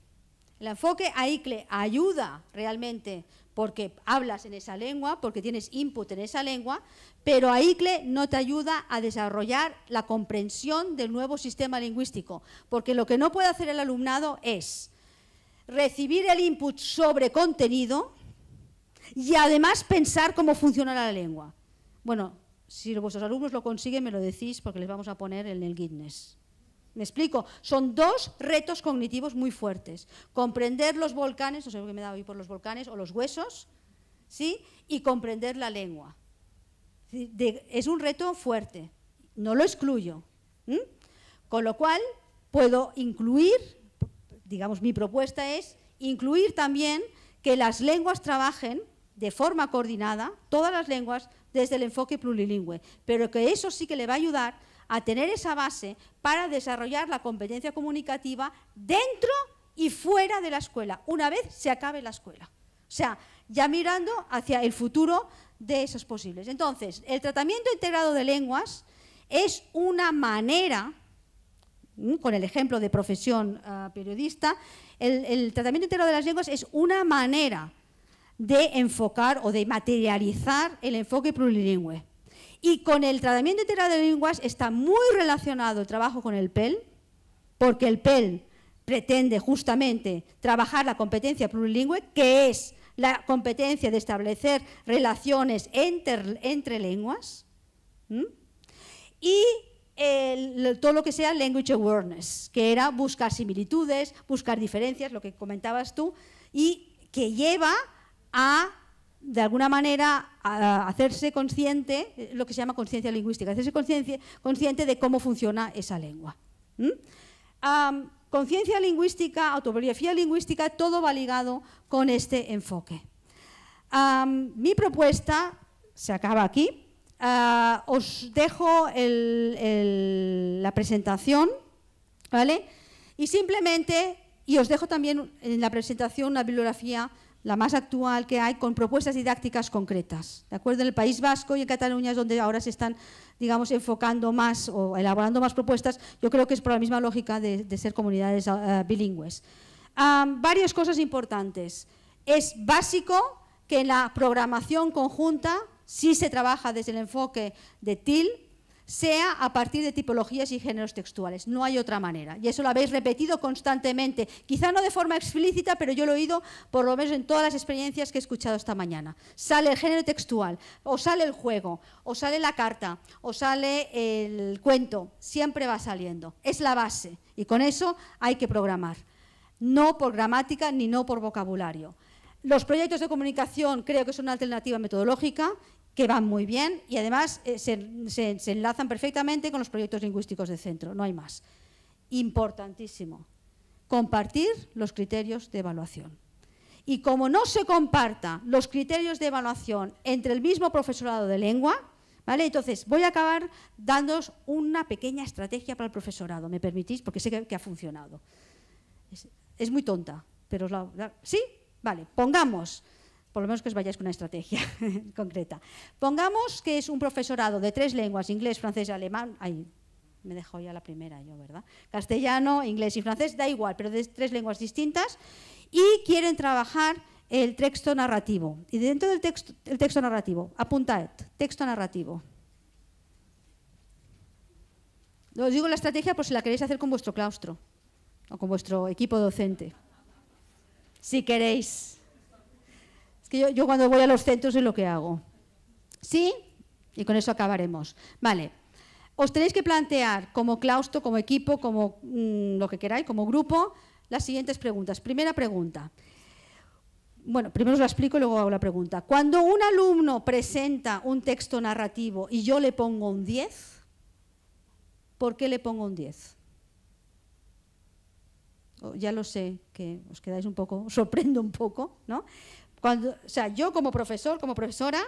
El enfoque AICLE ayuda realmente porque hablas en esa lengua, porque tienes input en esa lengua, pero AICLE no te ayuda a desarrollar la comprensión del nuevo sistema lingüístico, porque lo que no puede hacer el alumnado es recibir el input sobre contenido y además pensar cómo funciona la lengua. Bueno, si vuestros alumnos lo consiguen, me lo decís porque les vamos a poner en el Guinness. Me explico, son dos retos cognitivos muy fuertes. Comprender los volcanes, no sé lo que me da hoy por los volcanes, o los huesos, ¿sí? Y comprender la lengua. es un reto fuerte, no lo excluyo. Con lo cual, puedo incluir, digamos, mi propuesta es incluir también que las lenguas trabajen de forma coordinada, todas las lenguas desde el enfoque plurilingüe, pero que eso sí que le va a ayudar a tener esa base para desarrollar la competencia comunicativa dentro y fuera de la escuela, una vez se acabe la escuela. O sea, ya mirando hacia el futuro de esos posibles. Entonces, el tratamiento integrado de lenguas es una manera, mm, con el ejemplo de profesión ah, periodista, el tratamiento integrado de las lenguas es una manera de enfocar o de materializar el enfoque plurilingüe. Y con el tratamiento integral de lenguas está muy relacionado el trabajo con el PEL, porque el PEL pretende justamente trabajar la competencia plurilingüe, que es la competencia de establecer relaciones entre, entre lenguas, y todo lo que sea language awareness, que era buscar similitudes, buscar diferencias, lo que comentabas tú, y que lleva a, de alguna manera, hacerse consciente, eh, lo que se llama conciencia lingüística, hacerse consciente, consciente de cómo funciona esa lengua. conciencia lingüística, autobiografía lingüística, todo va ligado con este enfoque. mi propuesta se acaba aquí. Ah, os dejo la presentación, ¿vale? Y simplemente, y os dejo también en la presentación una bibliografía la más actual que hay, con propuestas didácticas concretas. ¿De acuerdo? En el País Vasco y en Cataluña es donde ahora se están, digamos, enfocando más o elaborando más propuestas. Yo creo que es por la misma lógica de, ser comunidades ah, ah, bilingües. varias cosas importantes. Es básico que en la programación conjunta, sí se trabaja desde el enfoque de TIL, sea a partir de tipologías y géneros textuales. No hay otra manera. Y eso lo habéis repetido constantemente. Quizá no de forma explícita, pero yo lo he oído por lo menos en todas las experiencias que he escuchado esta mañana. Sale el género textual, o sale el juego, o sale la carta, o sale el cuento. Siempre va saliendo. Es la base. Y con eso hay que programar. No por gramática ni no por vocabulario. Los proyectos de comunicación creo que son una alternativa metodológica que van muy bien y además eh, se, enlazan perfectamente con los proyectos lingüísticos de centro, no hay más. Importantísimo, compartir los criterios de evaluación. Y como no se comparta los criterios de evaluación entre el mismo profesorado de lengua, ¿vale? Entonces, voy a acabar dándos una pequeña estrategia para el profesorado, ¿me permitís? Porque sé que, ha funcionado. Es, muy tonta, pero... La, ¿Sí? Vale, pongamos por lo menos que os vayáis con una estrategia concreta. Pongamos que es un profesorado de tres lenguas, inglés, francés, y alemán, Ahí me dejo ya la primera yo, ¿verdad? Castellano, inglés y francés, da igual, pero de tres lenguas distintas, y quieren trabajar el texto narrativo. Y dentro del texto, el texto narrativo, apuntad, texto narrativo. Os digo la estrategia por si la queréis hacer con vuestro claustro o con vuestro equipo docente. Si queréis yo, cuando voy a los centros es lo que hago. ¿Sí? Y con eso acabaremos. Vale. Os tenéis que plantear como claustro, como equipo, como mm, lo que queráis, como grupo, las siguientes preguntas. Primera pregunta. Bueno, primero os la explico y luego hago la pregunta. Cuando un alumno presenta un texto narrativo y yo le pongo un 10, ¿por qué le pongo un 10? ya lo sé, que os quedáis un poco, sorprendo un poco, ¿no? o sea, yo como profesor, como profesora,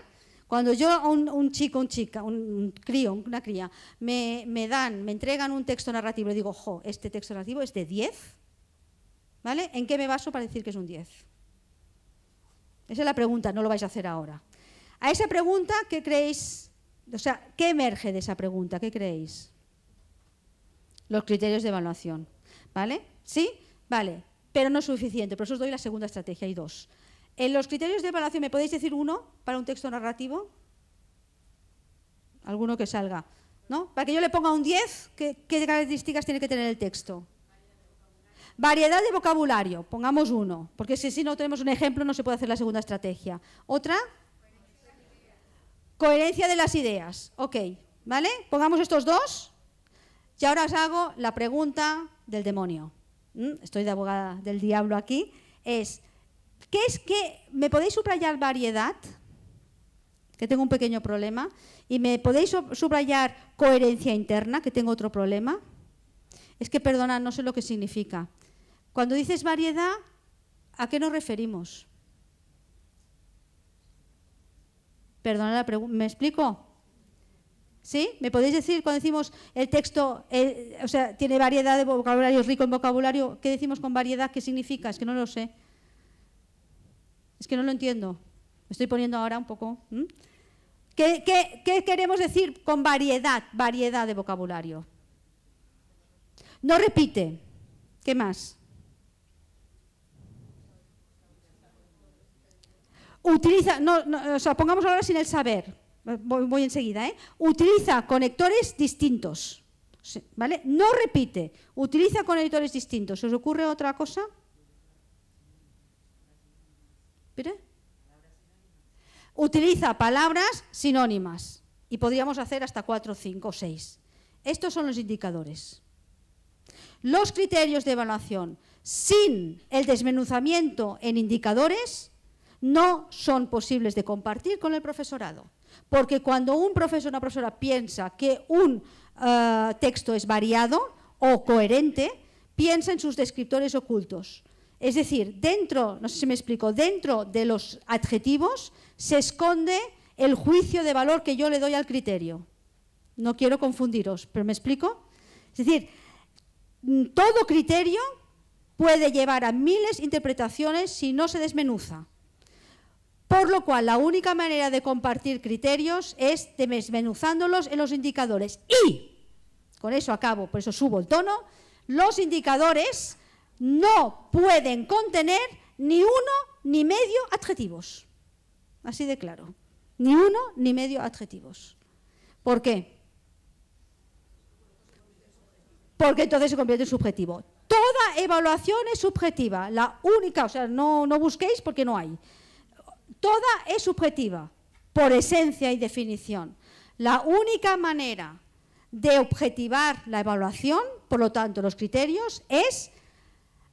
cuando yo a un, chico, un chica, un, crío, una cría, me, dan, me entregan un texto narrativo y digo, jo, este texto narrativo es de 10, ¿vale? ¿En qué me baso para decir que es un 10? Esa es la pregunta, no lo vais a hacer ahora. A esa pregunta, ¿qué creéis? O sea, ¿qué emerge de esa pregunta? ¿Qué creéis? Los criterios de evaluación, ¿vale? ¿Sí? Vale, pero no es suficiente, por eso os doy la segunda estrategia, y dos. En los criterios de evaluación, ¿me podéis decir uno para un texto narrativo? Alguno que salga. ¿No? Para que yo le ponga un 10, ¿qué, características tiene que tener el texto? Variedad de vocabulario, pongamos uno, porque si, no tenemos un ejemplo no se puede hacer la segunda estrategia. Otra, coherencia de las ideas, ok, ¿vale? Pongamos estos dos y ahora os hago la pregunta del demonio. ¿Mm? Estoy de abogada del diablo aquí, es ¿Qué es que me podéis subrayar variedad? Que tengo un pequeño problema. Y me podéis subrayar coherencia interna, que tengo otro problema. Es que, perdona, no sé lo que significa. Cuando dices variedad, ¿a qué nos referimos? Perdona la pregunta, ¿me explico? ¿Sí? ¿Me podéis decir cuando decimos el texto, o sea, tiene variedad de vocabulario, rico en vocabulario, ¿qué decimos con variedad? ¿Qué significa? Es que no lo sé. Es que no lo entiendo. Me estoy poniendo ahora un poco... ¿Qué, queremos decir con variedad? Variedad de vocabulario. No repite. ¿Qué más? Utiliza, o sea, pongamos ahora sin el saber, voy, enseguida, ¿eh? utiliza conectores distintos, ¿vale? No repite, utiliza conectores distintos. os ocurre otra cosa? Utiliza palabras sinónimas y podríamos hacer hasta cinco o seis. Estos son los indicadores. Los criterios de evaluación sin el desmenuzamiento en indicadores no son posibles de compartir con el profesorado. Porque cuando un profesor o una profesora piensa que un eh, texto es variado o coherente, piensa en sus descriptores ocultos. Es decir, dentro, no sé si me explico, dentro de los adjetivos se esconde el juicio de valor que yo le doy al criterio. No quiero confundiros, pero me explico. Es decir, mm, todo criterio puede llevar a miles de interpretaciones si no se desmenuza. Por lo cual, la única manera de compartir criterios es desmenuzándolos en los indicadores. Y, con eso acabo, por eso subo el tono, los indicadores no pueden contener ni uno ni medio adjetivos. Así de claro. Ni uno ni medio adjetivos. ¿Por qué? Porque entonces se convierte en subjetivo. Toda evaluación es subjetiva. La única, o sea, no, no busquéis porque no hay. Toda es subjetiva, por esencia y definición. La única manera de objetivar la evaluación, por lo tanto, los criterios, es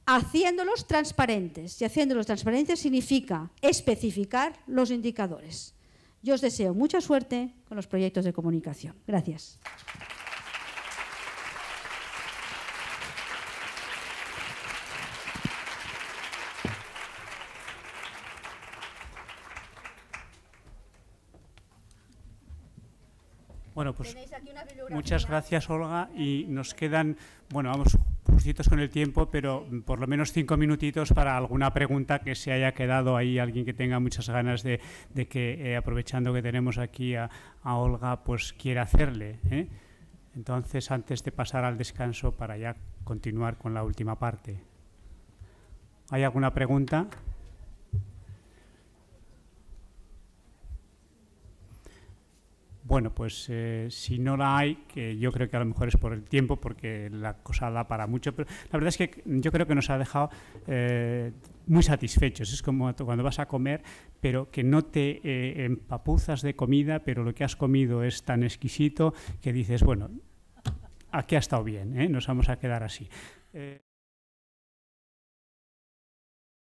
haciéndolos transparentes. Y haciéndolos transparentes significa especificar los indicadores. Yo os deseo mucha suerte con los proyectos de comunicación. Gracias. Bueno, pues muchas gracias Olga y nos quedan, bueno, vamos Pocitos con el tiempo, pero por lo menos cinco minutitos para alguna pregunta que se haya quedado ahí, alguien que tenga muchas ganas de, que, eh, aprovechando que tenemos aquí a, Olga, pues quiera hacerle. ¿eh? Entonces, antes de pasar al descanso, para ya continuar con la última parte. ¿Hay alguna pregunta? Bueno, pues eh, si no la hay, que yo creo que a lo mejor es por el tiempo, porque la cosa da para mucho, pero la verdad es que yo creo que nos ha dejado eh, muy satisfechos. Es como cuando vas a comer, pero que no te eh, empapuzas de comida, pero lo que has comido es tan exquisito que dices, bueno, aquí ha estado bien, nos vamos a quedar así.